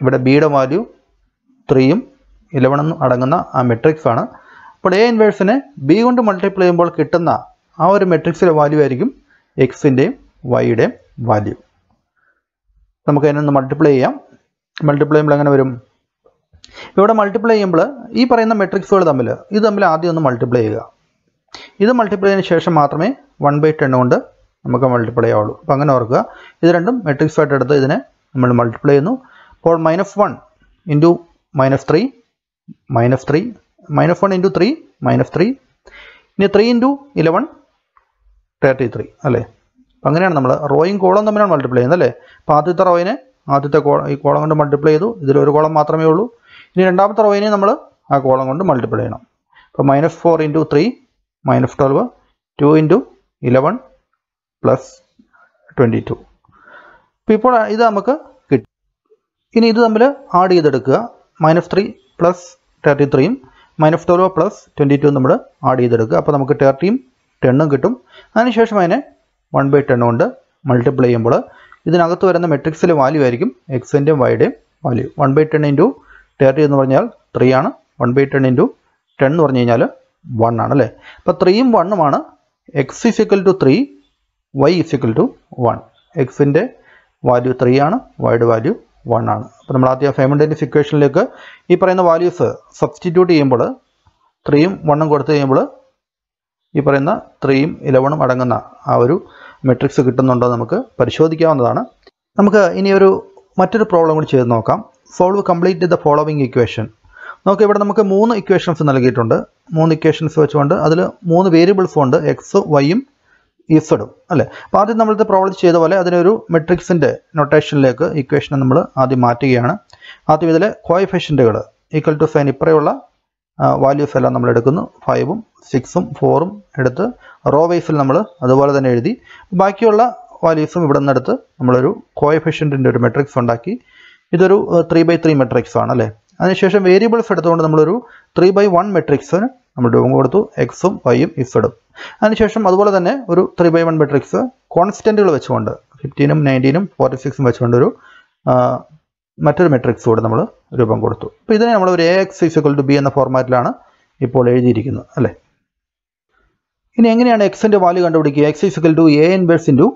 ഇവിടെ ബിയുടെ വാല്യൂ ത്രീയും ഇലവനെന്നും അടങ്ങുന്ന ആ മെട്രിക്സ് ആണ് അപ്പോൾ എ ഇൻവേഴ്സിനെ ബി കൊണ്ട് മൾട്ടിപ്ലൈ ചെയ്യുമ്പോൾ കിട്ടുന്ന ആ ഒരു മെട്രിക്സിലെ വാല്യൂ ആയിരിക്കും എക്സിൻ്റെയും വൈയുടെ വാല്യൂ നമുക്ക് അതിനൊന്ന് മൾട്ടിപ്ലൈ ചെയ്യാം മൾട്ടിപ്ലൈ ചെയ്യുമ്പോൾ എങ്ങനെ വരും ഇവിടെ മൾട്ടിപ്ലൈ ചെയ്യുമ്പോൾ ഈ പറയുന്ന മെട്രിക്സുകൾ തമ്മിൽ ഇത് തമ്മിൽ ആദ്യം ഒന്ന് മൾട്ടിപ്ലൈ ചെയ്യുക ഇത് മൾട്ടിപ്ലൈ ചെയ്തതിന് ശേഷം മാത്രമേ വൺ ബൈ ടെൻ കൊണ്ട് നമുക്ക് മൾട്ടിപ്ലൈ ആവുള്ളൂ അപ്പോൾ അങ്ങനെ ഓർക്കുക ഇത് രണ്ടും ആയിട്ട് എടുത്ത് ഇതിനെ നമ്മൾ മൾട്ടിപ്ലൈ ചെയ്യുന്നു അപ്പോൾ minus one into minus three minus three minus one into three minus three ഇനി three into eleven thirty three അല്ലേ അപ്പോൾ അങ്ങനെയാണ് നമ്മൾ റോയും കോളം തമ്മിലാണ് മൾട്ടിപ്ലൈ ചെയ്യുന്നത് അല്ലേ അപ്പോൾ ആദ്യത്തെ റോയിനെ ആദ്യത്തെ കോ ഈ കോളം കൊണ്ട് മൾട്ടിപ്ലൈ ചെയ്തു ഇതിലൊരു കോളം മാത്രമേ ഉള്ളൂ ഇനി രണ്ടാമത്തെ റോയിനെ നമ്മൾ ആ കോളം കൊണ്ട് മൾട്ടിപ്ലൈ ചെയ്യണം അപ്പോൾ minus four into three minus twelve two into eleven plus twenty two അപ്പോൾ ഇപ്പോൾ ഇത് നമുക്ക് കിട്ടും ഇനി ഇത് തമ്മിൽ ആഡ് ചെയ്തെടുക്കുക മൈനസ് ത്രീ പ്ലസ് തേർട്ടി ത്രീയും minus twelve plus twenty two നമ്മൾ ആഡ് ചെയ്തെടുക്കുക അപ്പോൾ നമുക്ക് തേർട്ടിയും ടെണ്ണും കിട്ടും അതിനുശേഷം അതിനെ വൺ ബൈ ടെൻ കൊണ്ട് മൾട്ടിപ്ലൈ ചെയ്യുമ്പോൾ ഇതിനകത്ത് വരുന്ന മെട്രിക്സിലെ വാല്യൂ ആയിരിക്കും എക്സിൻ്റെയും വൈയുടെയും value one by ten into thirty എന്ന് പറഞ്ഞാൽ ത്രീ ആണ് one by ten into ten എന്ന് പറഞ്ഞു കഴിഞ്ഞാൽ വൺ ആണ് അല്ലേ അപ്പോൾ ത്രീയും വണ്ണുമാണ് X is equal to three Y is equal to one എക്സിൻ്റെ വാല്യൂ ത്രീ ആണ് വൈയുടെ വാല്യൂ വൺ ആണ് അപ്പോൾ നമ്മൾ ആദ്യം ഫൈമൻഡൻറ്റിസ് ഇക്വേഷനിലേക്ക് ഈ പറയുന്ന വാല്യൂസ് സബ്സ്റ്റിറ്റ്യൂട്ട് ചെയ്യുമ്പോൾ ത്രീയും വണ്ണും കൊടുത്തു കഴിയുമ്പോൾ ഈ പറയുന്ന ത്രീയും ഇലവണും അടങ്ങുന്ന ആ ഒരു മെട്രിക്സ് കിട്ടുന്നുണ്ടോ നമുക്ക് പരിശോധിക്കാവുന്നതാണ് നമുക്ക് ഇനി ഒരു മറ്റൊരു പ്രോബ്ലം കൂടി ചെയ്ത് നോക്കാം solve complete the following equation നമുക്ക് ഇവിടെ നമുക്ക് മൂന്ന് ഇക്വേഷൻസ് നൽകിയിട്ടുണ്ട് മൂന്ന് ഇക്വേഷൻസ് വെച്ചുകൊണ്ട് അതിൽ മൂന്ന് വേരിയബിൾസും ഉണ്ട് എക്സ് വൈയും ഇസഡും അല്ലേ അപ്പോൾ ആദ്യം നമ്മളിത് പ്രോബ്ലം ചെയ്ത പോലെ അതിനൊരു മെട്രിക്സിൻ്റെ നൊട്ടേഷനിലേക്ക് ഇക്വേഷനെ നമ്മൾ ആദ്യം മാറ്റുകയാണ് ആദ്യം ഇതിലെ കോയഫിഷ്യൻറ്റുകൾ ഈക്വൽ ടു സൈൻ ഇപ്പറയുള്ള വാല്യൂസ് എല്ലാം നമ്മൾ എടുക്കുന്നു ഫൈവും സിക്സും ഫോറും എടുത്ത് റോ വൈസിൽ നമ്മൾ അതുപോലെ തന്നെ എഴുതി ബാക്കിയുള്ള വാല്യൂസും ഇവിടെ നിന്നെടുത്ത് നമ്മളൊരു കോയഫിഷ്യൻറ്റിൻ്റെ ഒരു മെട്രിക്സ് ഉണ്ടാക്കി ഇതൊരു ത്രീ ബൈ ത്രീ മെട്രിക്സ് ആണ് അല്ലേ അതിനുശേഷം വേരിയബിൾസ് എടുത്തുകൊണ്ട് നമ്മളൊരു ത്രീ ബൈ വൺ മെട്രിക്സിന് നമ്മൾ രൂപം കൊടുത്തു എക്സും വൈയും ഇസഡും അതിനുശേഷം അതുപോലെ തന്നെ ഒരു ത്രീ ബൈ വൺ മെട്രിക്സ് കോൺസ്റ്റൻറ്റുകൾ വെച്ചുകൊണ്ട് ഫിഫ്റ്റീനും നയൻറ്റീനും ഫോർട്ടി സിക്സും വെച്ചുകൊണ്ട് ഒരു മറ്റൊരു മെട്രിക്സ് കൂടെ നമ്മൾ രൂപം കൊടുത്തു അപ്പോൾ ഇതിനെ നമ്മൾ ഒരു A X equal to B എന്ന ഫോർമാറ്റിലാണ് ഇപ്പോൾ എഴുതിയിരിക്കുന്നത് അല്ലേ ഇനി എങ്ങനെയാണ് എക്സിൻ്റെ വാല്യൂ കണ്ടുപിടിക്കുക X equal to A inverse into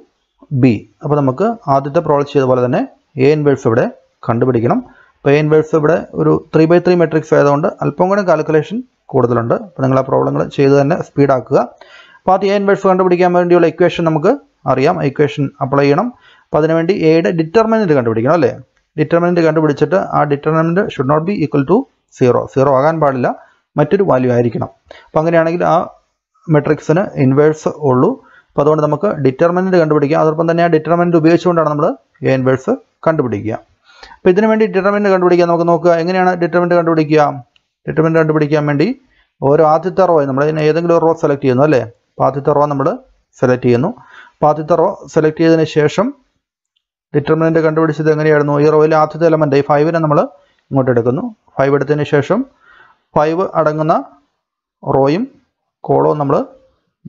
B അപ്പോൾ നമുക്ക് ആദ്യത്തെ പ്രോബ്ലം ചെയ്ത പോലെ തന്നെ എ ഇൻവേഴ്സ് ഇവിടെ കണ്ടുപിടിക്കണം അപ്പോൾ എ ഇൻവേഴ്സ് ഇവിടെ ഒരു ത്രീ ബൈ ത്രീ മെട്രിക്സ് ആയതുകൊണ്ട് അല്പം കൂടെ കാൽക്കുലേഷൻ കൂടുതലുണ്ട് അപ്പോൾ നിങ്ങൾ ആ പ്രോബ്ലങ്ങൾ ചെയ്ത് തന്നെ സ്പീഡാക്കുക അപ്പോൾ ആദ്യം എ ഇൻവേഴ്സ് കണ്ടുപിടിക്കാൻ വേണ്ടിയുള്ള ഇക്വേഷൻ നമുക്ക് അറിയാം ഇക്വേഷൻ അപ്ലൈ ചെയ്യണം അപ്പോൾ അതിനുവേണ്ടി എയുടെ ഡിറ്റർമിനൻറ്റ് കണ്ടുപിടിക്കണം അല്ലേ ഡിറ്റർമിനൻറ്റ് കണ്ടുപിടിച്ചിട്ട് ആ determinant should not be equal to zero zero ആകാൻ പാടില്ല മറ്റൊരു വാല്യൂ ആയിരിക്കണം അപ്പോൾ അങ്ങനെയാണെങ്കിൽ ആ മെട്രിക്സിന് ഇൻവേഴ്സ് ഉള്ളൂ അപ്പോൾ അതുകൊണ്ട് നമുക്ക് ഡിറ്റർമിനൻറ്റ് കണ്ടുപിടിക്കുക അതോടൊപ്പം തന്നെ ആ ഡിറ്റർമിനൻറ്റ് ഉപയോഗിച്ചുകൊണ്ടാണ് നമ്മൾ എ ഇൻവേഴ്സ് കണ്ടുപിടിക്കുക അപ്പോൾ ഇതിനു വേണ്ടി ഡിറ്റർമിനൻറ്റ് കണ്ടുപിടിക്കുക നമുക്ക് നോക്കുക എങ്ങനെയാണ് ഡിറ്റർമിനൻറ്റ് കണ്ടുപിടിക്കുക ഡിറ്റർമിനൻറ്റ് കണ്ടുപിടിക്കാൻ വേണ്ടി ഓരോ ആദ്യത്തെ റോ നമ്മൾ ഇതിന് ഏതെങ്കിലും ഒരു റോ സെലക്ട് ചെയ്യുന്നു അല്ലേ അപ്പോൾ ആദ്യത്തെ റോ നമ്മൾ സെലക്ട് ചെയ്യുന്നു അപ്പോൾ ആദ്യത്തെ റോ സെലക്ട് ചെയ്തതിന് ശേഷം ഡിറ്റർമിനൻ്റ് കണ്ടുപിടിച്ചത് എങ്ങനെയായിരുന്നു ഈ റോയിലെ ആദ്യത്തെ എലമെൻ്റ് ഈ ഫൈവിനെ നമ്മൾ ഇങ്ങോട്ട് എടുക്കുന്നു ഫൈവ് എടുത്തതിന് ശേഷം ഫൈവ് അടങ്ങുന്ന റോയും കോളവും നമ്മൾ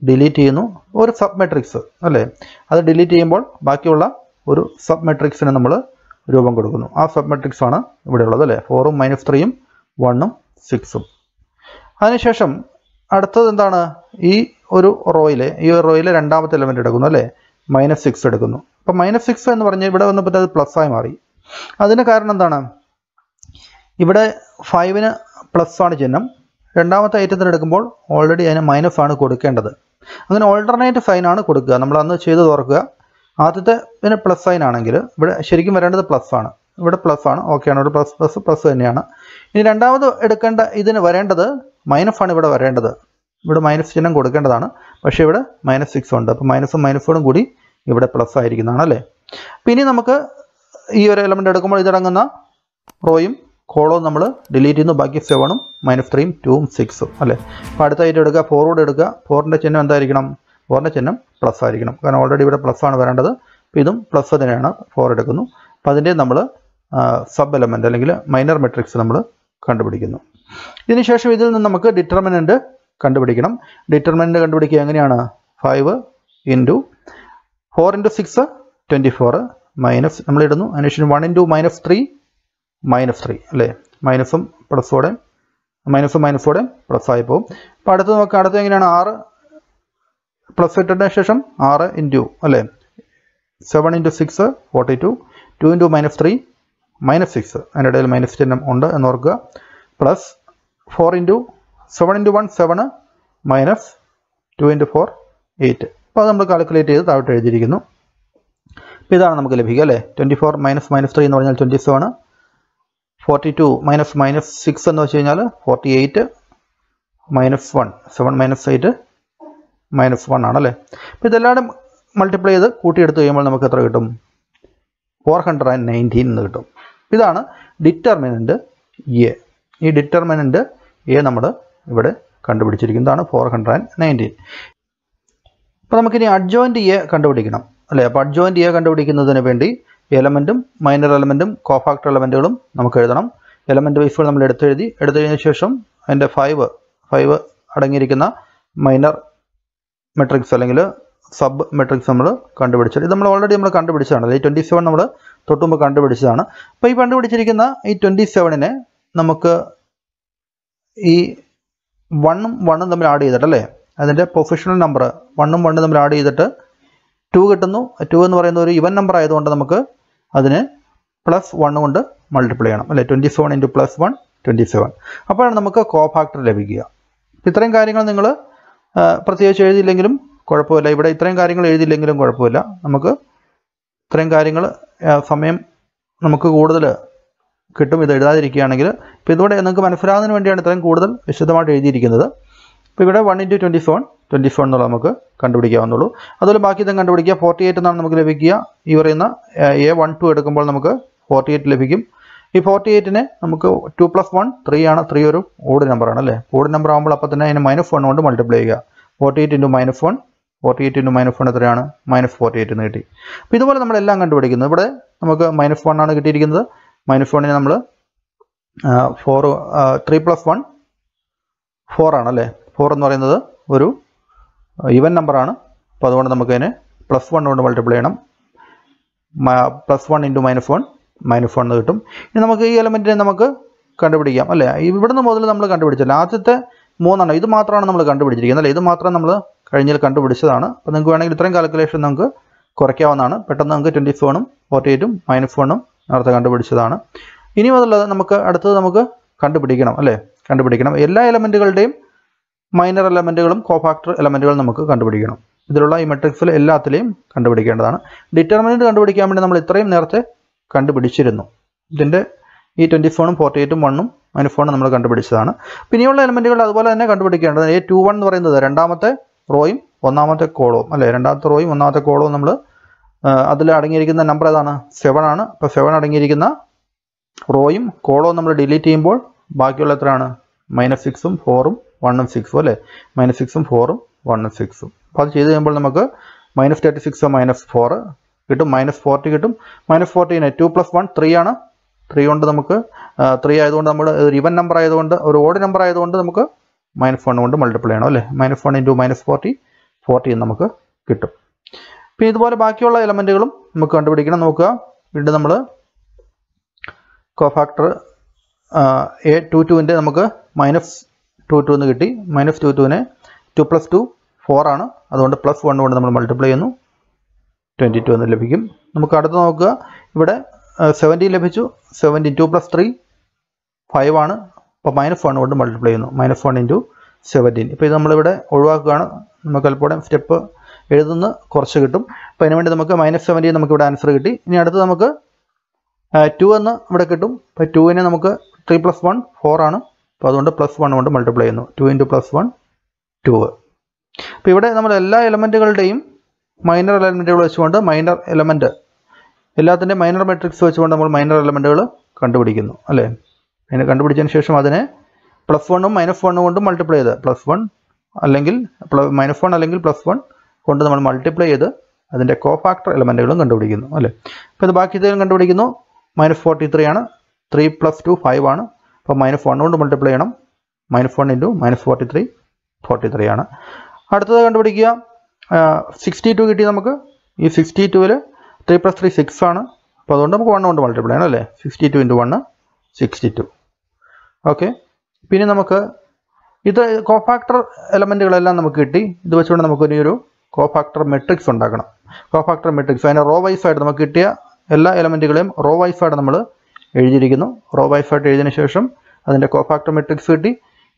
ഡിലീറ്റ് ചെയ്യുന്നു ഒരു സബ് മെട്രിക്സ് അല്ലേ അത് ഡിലീറ്റ് ചെയ്യുമ്പോൾ ബാക്കിയുള്ള ഒരു സബ് മെട്രിക്സിന് നമ്മൾ രൂപം കൊടുക്കുന്നു ആ സബ് മെട്രിക്സ് ആണ് ഇവിടെ ഉള്ളത് അല്ലേ ഫോറും മൈനസ് ത്രീയും വണ്ണും സിക്സും അതിനുശേഷം അടുത്തത് എന്താണ് ഈ ഒരു റോയിലെ ഈ റോയിലെ രണ്ടാമത്തെ എലമെൻ്റ് എടുക്കുന്നു അല്ലേ മൈനസ് സിക്സ് എടുക്കുന്നു അപ്പം മൈനസ് സിക്സ് എന്ന് പറഞ്ഞ് ഇവിടെ വന്നപ്പോൾ അത് പ്ലസ് ആയി മാറി അതിന് കാരണം എന്താണ് ഇവിടെ ഫൈവിന് പ്ലസ് ആണ് ചിഹ്നം രണ്ടാമത്തെ ഐറ്റത്തിന് എടുക്കുമ്പോൾ ഓൾറെഡി അതിന് മൈനസ് ആണ് കൊടുക്കേണ്ടത് അങ്ങനെ ഓൾട്ടർനേറ്റ് സൈൻ ആണ് കൊടുക്കുക നമ്മൾ അന്ന് ചെയ്ത് തുറക്കുക ആദ്യത്തെ പിന്നെ പ്ലസ് സൈൻ ആണെങ്കിൽ ഇവിടെ ശരിക്കും വരേണ്ടത് പ്ലസ് ആണ് ഇവിടെ പ്ലസ് ആണ് ഓക്കെയാണ് ഇവിടെ പ്ലസ് പ്ലസ് പ്ലസ് തന്നെയാണ് ഇനി രണ്ടാമത് എടുക്കേണ്ട ഇതിന് വരേണ്ടത് മൈനസ് ആണ് ഇവിടെ വരേണ്ടത് ഇവിടെ മൈനസ് ചിഹ്നം കൊടുക്കേണ്ടതാണ് പക്ഷേ ഇവിടെ മൈനസ് സിക്സ് ഉണ്ട് അപ്പോൾ മൈനസും മൈനസോടും കൂടി ഇവിടെ പ്ലസ് ആയിരിക്കുന്നതാണ് അല്ലേ പിന്നെ നമുക്ക് ഈ ഒരു എലമെൻ്റ് എടുക്കുമ്പോൾ ഇതടങ്ങുന്ന റോയും കോളവും നമ്മൾ ഡിലീറ്റ് ചെയ്യുന്നു ബാക്കി സെവനും മൈനസ് ത്രീയും ടൂവും സിക്സും അല്ലേ അപ്പോൾ ഐറ്റം എടുക്കുക ഫോർവേഡ് എടുക്കുക ഫോറിൻ്റെ ചിഹ്നം എന്തായിരിക്കണം ഫോറിൻ്റെ ചിഹ്നം പ്ലസ് ആയിരിക്കണം കാരണം ഓൾറെഡി ഇവിടെ പ്ലസ് ആണ് വരേണ്ടത് അപ്പോൾ ഇതും പ്ലസ് തന്നെയാണ് ഫോർ എടുക്കുന്നു അപ്പോൾ അതിൻ്റെ നമ്മൾ സബ് എലമെൻ്റ് അല്ലെങ്കിൽ മൈനർ മെട്രിക്സ് നമ്മൾ കണ്ടുപിടിക്കുന്നു ഇതിനുശേഷം ഇതിൽ നിന്ന് നമുക്ക് ഡിറ്റർമിനൻറ്റ് കണ്ടുപിടിക്കണം ഡിറ്റർമിനൻ്റ് കണ്ടുപിടിക്കുക എങ്ങനെയാണ് five into four into six twenty four minus നമ്മളിടുന്നു അതിനുശേഷം one into minus three minus three അല്ലേ മൈനസും പ്ലസോടെ മൈനസും മൈനസോടെ പ്ലസ്സായി പോകും അപ്പോൾ അടുത്ത് നോക്കുക അടുത്ത് എങ്ങനെയാണ് ആറ് പ്ലസ് ഇട്ടതിന് ശേഷം ആറ് ഇൻറ്റു അല്ലേ seven into six forty two two into minus three minus six അതിൻ്റെ ഇടയിൽ മൈനസ് ചിഹ്നം ഉണ്ട് എന്നോർക്കുക plus four into seven into one സെവന് minus two into four eight അപ്പോൾ അത് നമ്മൾ കാൽക്കുലേറ്റ് ചെയ്ത് താഴോട്ട് എഴുതിയിരിക്കുന്നു അപ്പോൾ ഇതാണ് നമുക്ക് ലഭിക്കുക അല്ലേ twenty four minus minus three എന്ന് പറഞ്ഞാൽ ട്വൻറ്റി സെവന് forty two minus minus six എന്ന് വെച്ച് കഴിഞ്ഞാൽ forty eight minus one seven minus eight minus one ആണല്ലേ അപ്പോൾ ഇതെല്ലാം മൾട്ടിപ്ലൈ ചെയ്ത് കൂട്ടിയെടുത്ത് കഴിയുമ്പോൾ നമുക്ക് എത്ര കിട്ടും ഫോർ ഹൺഡ്രഡ് ആൻഡ് നയൻറ്റീൻ എന്ന് കിട്ടും ഇതാണ് ഡിറ്റർമിനൻ്റ് എ ഈ ഡിറ്റർമിനൻ്റ് എ നമ്മൾ ഇവിടെ കണ്ടുപിടിച്ചിരിക്കുന്നതാണ് ഫോർ ഹൺഡ്രഡ് ആൻഡ് നയൻറ്റീൻ അപ്പോൾ നമുക്കിനി അഡ്ജോയിൻറ്റ് എ കണ്ടുപിടിക്കണം അല്ലേ അപ്പോൾ അഡ്ജോയിൻറ്റ് എ കണ്ടുപിടിക്കുന്നതിന് വേണ്ടി എലമെൻറ്റും മൈനർ എലമെൻറ്റും കോഫാക്ടർ എലമെൻറ്റുകളും നമുക്ക് എഴുതണം എലമെൻറ്റ് വൈഫുകൾ നമ്മൾ എടുത്തെഴുതി എടുത്തതിന് ശേഷം അതിൻ്റെ ഫൈവ് ഫൈവ് അടങ്ങിയിരിക്കുന്ന മൈനർ മെട്രിക്സ് അല്ലെങ്കിൽ സബ് മെട്രിക്സ് നമ്മൾ കണ്ടുപിടിച്ചത് ഇത് നമ്മൾ ഓൾറെഡി നമ്മൾ കണ്ടുപിടിച്ചതാണ് അല്ലെങ്കിൽ ട്വൻറ്റി സെവൻ നമ്മൾ തൊട്ടുമ്പ് കണ്ടുപിടിച്ചതാണ് അപ്പോൾ ഈ കണ്ടുപിടിച്ചിരിക്കുന്ന ഈ ട്വൻറ്റി സെവനിനെ നമുക്ക് ഈ വണ്ണും വണ്ണും തമ്മിൽ ആഡ് ചെയ്തിട്ട് അല്ലേ അതിൻ്റെ പ്രൊഫഷണൽ നമ്പർ വണ്ണും വണ്ണും തമ്മിൽ ആഡ് ചെയ്തിട്ട് ടു കിട്ടുന്നു ടു എന്ന് പറയുന്ന ഒരു ഇവൻ നമ്പർ ആയതുകൊണ്ട് നമുക്ക് അതിന് പ്ലസ് വൺ കൊണ്ട് മൾട്ടിപ്ലൈ ചെയ്യണം അല്ലേ twenty seven into plus one twenty seven അപ്പോഴാണ് നമുക്ക് കോ ഫാക്ടർ ലഭിക്കുക ഇത്രയും കാര്യങ്ങൾ നിങ്ങൾ പ്രത്യേകിച്ച് എഴുതിയില്ലെങ്കിലും കുഴപ്പമില്ല ഇവിടെ ഇത്രയും കാര്യങ്ങൾ എഴുതിയില്ലെങ്കിലും കുഴപ്പമില്ല നമുക്ക് ഇത്രയും കാര്യങ്ങൾ സമയം നമുക്ക് കൂടുതൽ കിട്ടും ഇത് എഴുതാതിരിക്കുകയാണെങ്കിൽ ഇപ്പോൾ ഇതോടെ നിങ്ങൾക്ക് മനസ്സിലാകുന്നതിന് വേണ്ടിയാണ് ഇത്രയും കൂടുതൽ വിശദമായിട്ട് എഴുതിയിരിക്കുന്നത് അപ്പോൾ ഇവിടെ one into twenty four twenty four എന്നുള്ളത് നമുക്ക് കണ്ടുപിടിക്കാവുന്നുള്ളൂ അതുപോലെ ബാക്കി ഇതും കണ്ടുപിടിക്കുക ഫോർട്ടി എയ്റ്റ് എന്നാണ് നമുക്ക് ലഭിക്കുക ഈ പറയുന്ന എ വൺ ടു എടുക്കുമ്പോൾ നമുക്ക് ഫോർട്ടി എയ്റ്റ് ലഭിക്കും ഈ ഫോർട്ടി എയ്റ്റിന് നമുക്ക് ടു പ്ലസ് വൺ ത്രീ ആണ് ത്രീ ഒരു ഓഡ് നമ്പറാണ് അല്ലേ ഓഡ് നമ്പർ ആകുമ്പോൾ അപ്പോൾ തന്നെ അതിന് മൈനസ് ഫോൺ കൊണ്ട് മൾട്ടിപ്ലൈ ചെയ്യുക forty eight into minus four forty eight into minus four എത്രയാണ് മൈനസ് ഫോർട്ടി എയ്റ്റ് എന്ന് കിട്ടി അപ്പോൾ ഇതുപോലെ നമ്മളെല്ലാം കണ്ടുപിടിക്കുന്നത് ഇവിടെ നമുക്ക് മൈനസ് വൺ ആണ് കിട്ടിയിരിക്കുന്നത് മൈനസ് വണ്ണിന് നമ്മൾ four three plus one four ആണല്ലേ ഫോർ എന്ന് പറയുന്നത് ഒരു ഇവൻ നമ്പറാണ് അപ്പോൾ അതുകൊണ്ട് നമുക്കതിന് പ്ലസ് വൺ കൊണ്ട് മൾട്ടിപ്ലൈ ചെയ്യണം plus one into minus one minus one എന്ന് കിട്ടും ഇനി നമുക്ക് ഈ എലമെൻറ്റിനെ നമുക്ക് കണ്ടുപിടിക്കാം അല്ലേ നിന്ന് മുതൽ നമ്മൾ കണ്ടുപിടിച്ചില്ല ആദ്യത്തെ മൂന്നെണ്ണം ഇത് മാത്രമാണ് നമ്മൾ കണ്ടുപിടിച്ചിരിക്കുന്നത് അല്ലേ ഇത് മാത്രം നമ്മൾ കഴിഞ്ഞാൽ കണ്ടുപിടിച്ചതാണ് അപ്പോൾ നിങ്ങൾക്ക് വേണമെങ്കിൽ ഇത്രയും കാൽക്കുലേഷൻ നമുക്ക് കുറയ്ക്കാവുന്നതാണ് പെട്ടെന്ന് നമുക്ക് ട്വൻറ്റി ഫോണും ഫോർട്ടി എയ്റ്റും മൈനസ് ഫോണും നേരത്തെ കണ്ടുപിടിച്ചതാണ് ഇനി മുതലുള്ളത് നമുക്ക് അടുത്തത് നമുക്ക് കണ്ടുപിടിക്കണം അല്ലേ കണ്ടുപിടിക്കണം എല്ലാ എലമെൻറ്റുകളുടെയും മൈനർ എലമെൻറ്റുകളും കോഫാക്ടർ എലമെൻറ്റുകളും നമുക്ക് കണ്ടുപിടിക്കണം ഇതിലുള്ള ഈ മെട്രിക്സിൽ എല്ലാത്തിലെയും കണ്ടുപിടിക്കേണ്ടതാണ് ഡിറ്റർമിനൻറ്റ് കണ്ടുപിടിക്കാൻ വേണ്ടി നമ്മൾ ഇത്രയും നേരത്തെ കണ്ടുപിടിച്ചിരുന്നു ഇതിൻ്റെ ഈ ട്വൻറ്റി ഫോണും ഫോർട്ടി എയ്റ്റും വണ്ണും അതിന് ഫോണും നമ്മൾ കണ്ടുപിടിച്ചതാണ് പിന്നെയുള്ള എലമെൻറ്റുകൾ അതുപോലെ തന്നെ കണ്ടുപിടിക്കേണ്ടത് എ ടു വൺ എന്ന് പറയുന്നത് രണ്ടാമത്തെ റോയും ഒന്നാമത്തെ കോളവും അല്ലേ രണ്ടാമത്തെ റോയും ഒന്നാമത്തെ കോളവും നമ്മൾ അതിൽ അടങ്ങിയിരിക്കുന്ന നമ്പർ ഏതാണ് സെവൻ ആണ് അപ്പോൾ സെവൻ അടങ്ങിയിരിക്കുന്ന റോയും കോളവും നമ്മൾ ഡിലീറ്റ് ചെയ്യുമ്പോൾ ബാക്കിയുള്ള എത്രയാണ് മൈനസ് സിക്സും ഫോറും വണ്ണും സിക്സും അല്ലേ മൈനസ് സിക്സും ഫോറും വണ്ണും സിക്സും അപ്പോൾ അത് ചെയ്ത് കഴിയുമ്പോൾ നമുക്ക് minus thirty six minus four കിട്ടും മൈനസ് ഫോർട്ടി കിട്ടും മൈനസ് ഫോർട്ടീന് ടു പ്ലസ് വൺ ത്രീ ആണ് ത്രീ കൊണ്ട് നമുക്ക് ത്രീ ആയതുകൊണ്ട് നമ്മൾ ഇവൻ നമ്പർ ആയതുകൊണ്ട് ഒരു ഓഡ് നമ്പർ ആയതുകൊണ്ട് നമുക്ക് മൈനസ് വൺ കൊണ്ട് മൾട്ടിപ്ലൈ ചെയ്യണം അല്ലേ minus one into minus forty forty നമുക്ക് കിട്ടും പിന്നെ ഇതുപോലെ ബാക്കിയുള്ള എലമെൻറ്റുകളും നമുക്ക് കണ്ടുപിടിക്കണം നോക്കുക വീണ്ടും നമ്മൾ കോഫാക്ടർ എ ടു ടുവിൻ്റെ നമുക്ക് മൈനസ് ടു ടു എന്ന് കിട്ടി മൈനസ് ടു ടുവിന് ടു പ്ലസ് ടു ഫോർ ആണ് അതുകൊണ്ട് പ്ലസ് വൺ കൊണ്ട് നമ്മൾ മൾട്ടിപ്ലൈ ചെയ്യുന്നു ട്വൻറ്റി ടു എന്ന് ലഭിക്കും നമുക്ക് അടുത്ത് നോക്കുക ഇവിടെ സെവൻറ്റീൻ ലഭിച്ചു seventeen two plus three five ആണ് അപ്പോൾ മൈനസ് വൺ കൊണ്ട് മൾട്ടിപ്ലൈ ചെയ്യുന്നു മൈനസ് വൺ ഇൻറ്റു സെവൻറ്റീൻ ഇപ്പോൾ ഇത് നമ്മളിവിടെ ഒഴിവാക്കുകയാണ് നമുക്ക് അല്പം സ്റ്റെപ്പ് എഴുതുന്ന കുറച്ച് കിട്ടും അപ്പോൾ വേണ്ടി നമുക്ക് മൈനസ് സെവൻറ്റീൻ നമുക്ക് ഇവിടെ ആൻസർ കിട്ടി ഇനി അടുത്ത് നമുക്ക് ടു എന്ന് ഇവിടെ കിട്ടും അപ്പോൾ ടുവിനെ നമുക്ക് ത്രീ പ്ലസ് വൺ ഫോർ ആണ് അപ്പോൾ അതുകൊണ്ട് പ്ലസ് വൺ കൊണ്ട് മൾട്ടിപ്ലൈ ചെയ്യുന്നു two into plus one two അപ്പോൾ ഇവിടെ നമ്മൾ എല്ലാ എലമെൻറ്റുകളുടെയും മൈനർ എലമെൻറ്റുകൾ വെച്ചുകൊണ്ട് മൈനർ എലമെൻറ്റ് എല്ലാത്തിൻ്റെ മൈനർ മെട്രിക്സ് വെച്ചുകൊണ്ട് നമ്മൾ മൈനർ എലമെൻറ്റുകൾ കണ്ടുപിടിക്കുന്നു അല്ലേ അതിനെ കണ്ടുപിടിച്ചതിന് ശേഷം അതിനെ പ്ലസ് വണ്ണും മൈനസ് വണ്ണും കൊണ്ട് മൾട്ടിപ്ലൈ ചെയ്ത് പ്ലസ് വൺ അല്ലെങ്കിൽ മൈനസ് വൺ അല്ലെങ്കിൽ പ്ലസ് വൺ കൊണ്ട് നമ്മൾ മൾട്ടിപ്ലൈ ചെയ്ത് അതിൻ്റെ കോഫാക്ടർ എലമെൻറ്റുകളും കണ്ടുപിടിക്കുന്നു അല്ലേ അപ്പോൾ ഇത് ബാക്കി ഇതും കണ്ടുപിടിക്കുന്നു മൈനസ് ഫോർട്ടി ത്രീ ആണ് ത്രീ പ്ലസ് ടു ഫൈവ് ആണ് അപ്പോൾ മൈനസ് വൺ കൊണ്ട് മൾട്ടിപ്ലൈ ചെയ്യണം minus one into minus forty three forty three ആണ് അടുത്തത് കണ്ടുപിടിക്കുക സിക്സ്റ്റി ടു കിട്ടി നമുക്ക് ഈ സിക്സ്റ്റി ടുവിൽ ത്രീ പ്ലസ് ത്രീ സിക്സ് ആണ് അപ്പോൾ അതുകൊണ്ട് നമുക്ക് വൺ കൊണ്ട് മൾട്ടിപ്ലൈ ചെയ്യണം അല്ലേ sixty two into one sixty two okay പിന്നെ നമുക്ക് ഇത് കോഫാക്ടർ എലമെൻറ്റുകളെല്ലാം നമുക്ക് കിട്ടി ഇത് വെച്ചുകൊണ്ട് നമുക്കൊരു ഒരു കോഫാക്ടർ മെട്രിക്സ് ഉണ്ടാക്കണം കോഫാക്ടർ മെട്രിക്സ് അതിൻ്റെ റോ വൈസ് ആയിട്ട് നമുക്ക് കിട്ടിയ എല്ലാ എലമെൻറ്റുകളെയും റോ വൈസ് ആയിട്ട് നമ്മൾ എഴുതിയിരിക്കുന്നു റോ വൈസ് ആയിട്ട് എഴുതിയതിന് ശേഷം അതിൻ്റെ കോഫാക്ടർ മെട്രിക്സ് കിട്ടി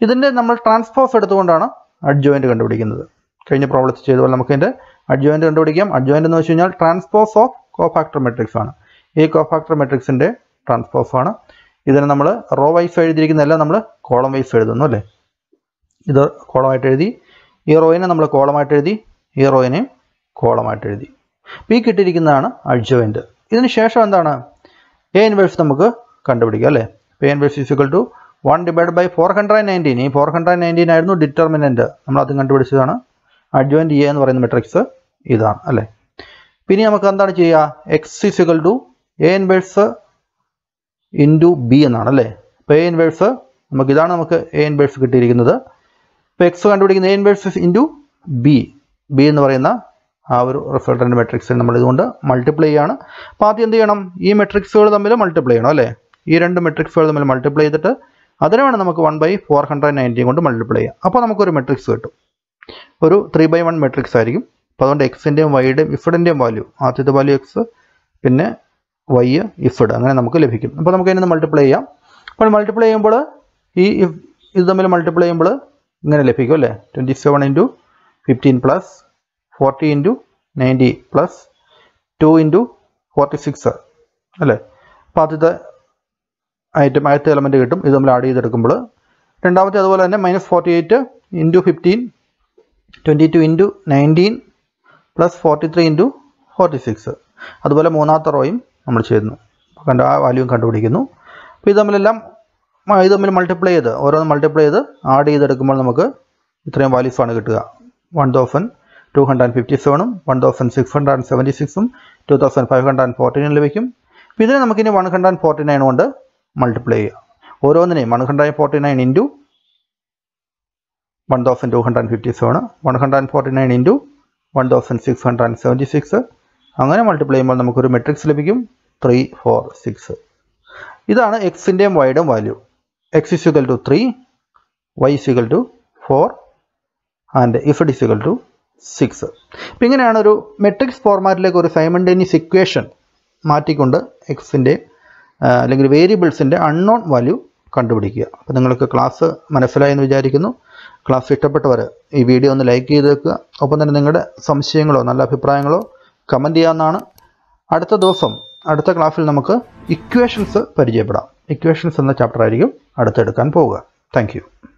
ഇതിൻ്റെ നമ്മൾ ട്രാൻസ്പോസ് എടുത്തുകൊണ്ടാണ് അഡ്ജോയിൻ്റ് കണ്ടുപിടിക്കുന്നത് കഴിഞ്ഞ പ്രോബ്ലത്തിൽ ചെയ്ത പോലെ നമുക്കിതിൻ്റെ അഡ്ജോയിൻ്റ് കണ്ടുപിടിക്കാം അഡ്ജോയിൻ്റ് എന്ന് വെച്ച് കഴിഞ്ഞാൽ ട്രാൻസ്പോസ് ഓഫ് കോഫാക്ടർ മെട്രിക്സ് ആണ് ഈ കോഫാക്ടർ മെട്രിക്സിൻ്റെ ട്രാൻസ്പോസ് ആണ് ഇതിനെ നമ്മൾ റോ വൈസ് എഴുതിയിരിക്കുന്നതല്ല നമ്മൾ കോളം വൈസ് എഴുതുന്നു അല്ലേ ഇത് കോളമായിട്ട് എഴുതി ഈ റോയിനെ നമ്മൾ കോളമായിട്ട് എഴുതി ഈ റോയിനെയും കോളമായിട്ട് എഴുതി പി കിട്ടിയിരിക്കുന്നതാണ് അഡ്ജോയിൻ്റ് ഇതിന് ശേഷം എന്താണ് എ ഇൻവേഴ്സ് നമുക്ക് കണ്ടുപിടിക്കുക അല്ലേ P inverse is equal to one divide by four hundred nineteen ഈ ഫോർ ഹൺഡ്രഡ് നയൻറ്റീൻ ആയിരുന്നു ഡിറ്റർമിനൻറ്റ് നമ്മൾ അതും കണ്ടുപിടിച്ചതാണ് അഡ്ജോയിൻ്റ് എ എന്ന് പറയുന്ന മെട്രിക്സ് ഇതാണ് അല്ലേ പിന്നെ നമുക്ക് എന്താണ് ചെയ്യുക X is equal to A inverse into B എന്നാണ് അല്ലേ അപ്പോൾ എ ഇൻവേഴ്സ് നമുക്ക് ഇതാണ് നമുക്ക് എ ഇൻവേഴ്സ് കിട്ടിയിരിക്കുന്നത് ഇപ്പോൾ എക്സ് കണ്ടുപിടിക്കുന്ന A inverse into B B എന്ന് പറയുന്ന ആ ഒരു റിഫ്ലക്ടറിൻ്റെ മെട്രിക്സിൽ നമ്മൾ ഇതുകൊണ്ട് മൾട്ടിപ്ലൈ ചെയ്യാണ് അപ്പോൾ ആദ്യം എന്ത് ചെയ്യണം ഈ മെട്രിക്സുകൾ തമ്മിൽ മൾട്ടിപ്ലൈ ചെയ്യണം അല്ലേ ഈ രണ്ട് മെട്രിക്സുകൾ തമ്മിൽ മൾട്ടിപ്ലൈ ചെയ്തിട്ട് അതിനെ വേണം നമുക്ക് one by four hundred nineteen കൊണ്ട് മൾട്ടിപ്ലൈ ചെയ്യാം അപ്പോൾ നമുക്കൊരു മെട്രിക്സ് കിട്ടും ഒരു ത്രീ ബൈ വൺ മെട്രിക്സ് ആയിരിക്കും അപ്പോൾ അതുകൊണ്ട് എക്സിൻ്റെയും വൈയുടെയും ഇഫിഡിൻ്റെയും വാല്യൂ ആദ്യത്തെ വാല്യൂ എക്സ് പിന്നെ വൈ ഇഫിഡ് അങ്ങനെ നമുക്ക് ലഭിക്കും അപ്പോൾ നമുക്ക് അതിനെ മൾട്ടിപ്ലൈ ചെയ്യാം അപ്പോൾ മൾട്ടിപ്ലൈ ചെയ്യുമ്പോൾ ഈ ഇത് തമ്മിൽ മൾട്ടിപ്ലൈ ചെയ്യുമ്പോൾ ഇങ്ങനെ ലഭിക്കും അല്ലേ twenty seven into fifteen plus forty into ninety plus two into forty six അല്ലേ അപ്പോൾ ആദ്യത്തെ ഐറ്റം ആദ്യത്തെ എലമെൻറ്റ് കിട്ടും ഇത് നമ്മൾ ആഡ് ചെയ്തെടുക്കുമ്പോൾ രണ്ടാമത്തെ അതുപോലെ തന്നെ minus forty eight into fifteen twenty two into nineteen plus forty three into forty six അതുപോലെ മൂന്നാമത്തെ റോയും നമ്മൾ ചെയ്യുന്നു കണ്ട ആ വാല്യൂ കണ്ടുപിടിക്കുന്നു അപ്പോൾ ഇത് തമ്മിലെല്ലാം ഇത് തമ്മിൽ മൾട്ടിപ്ലൈ ചെയ്ത് ഓരോന്ന് മൾട്ടിപ്ലൈ ചെയ്ത് ആഡ് ചെയ്തെടുക്കുമ്പോൾ നമുക്ക് ഇത്രയും വാല്യൂസാണ് കിട്ടുക one thousand two hundred fifty സെവനും one thousand six hundred seventy സിക്സും ടു തൗസൻഡ് ഫൈവ് ഹൺഡ്രഡ് ഫോർട്ടീനും ലഭിക്കും അപ്പോൾ ഇതിനെ നമുക്കിനി വൺ ഹൺഡ്രഡ് ഫോർട്ടി നയൻ കൊണ്ട് മൾട്ടിപ്ലൈ ചെയ്യാം ഓരോന്നിനെയും one hundred forty nine into one thousand two hundred fifty seven one hundred forty nine into one thousand six hundred seventy six അങ്ങനെ മൾട്ടിപ്ലൈ ചെയ്യുമ്പോൾ നമുക്കൊരു മെട്രിക്സ് ലഭിക്കും ത്രീ ഫോർ സിക്സ് ഇതാണ് എക്സിൻ്റെയും വൈഡും value X equal to three Y is equal to four and if it is equal to six ഇപ്പം ഇങ്ങനെയാണ് ഒരു മെട്രിക്സ് ഫോർമാറ്റിലേക്ക് ഒരു സൈമണ്ടേനിയസ് ഇക്വേഷൻ മാറ്റിക്കൊണ്ട് എക്സിൻ്റെ അല്ലെങ്കിൽ വേരിയബിൾസിൻ്റെ അൺനോൺ വാല്യൂ കണ്ടുപിടിക്കുക അപ്പോൾ നിങ്ങൾക്ക് ക്ലാസ് മനസ്സിലായെന്ന് വിചാരിക്കുന്നു ക്ലാസ് ഇഷ്ടപ്പെട്ടവർ ഈ വീഡിയോ ഒന്ന് ലൈക്ക് വെക്കുക ഒപ്പം തന്നെ നിങ്ങളുടെ സംശയങ്ങളോ നല്ല അഭിപ്രായങ്ങളോ കമൻറ്റ് ചെയ്യാവുന്നതാണ് അടുത്ത ദിവസം അടുത്ത ക്ലാസ്സിൽ നമുക്ക് ഇക്വേഷൻസ് പരിചയപ്പെടാം ഇക്വേഷൻസ് എന്ന ചാപ്റ്റർ ആയിരിക്കും അടുത്തെടുക്കാൻ പോവുക താങ്ക്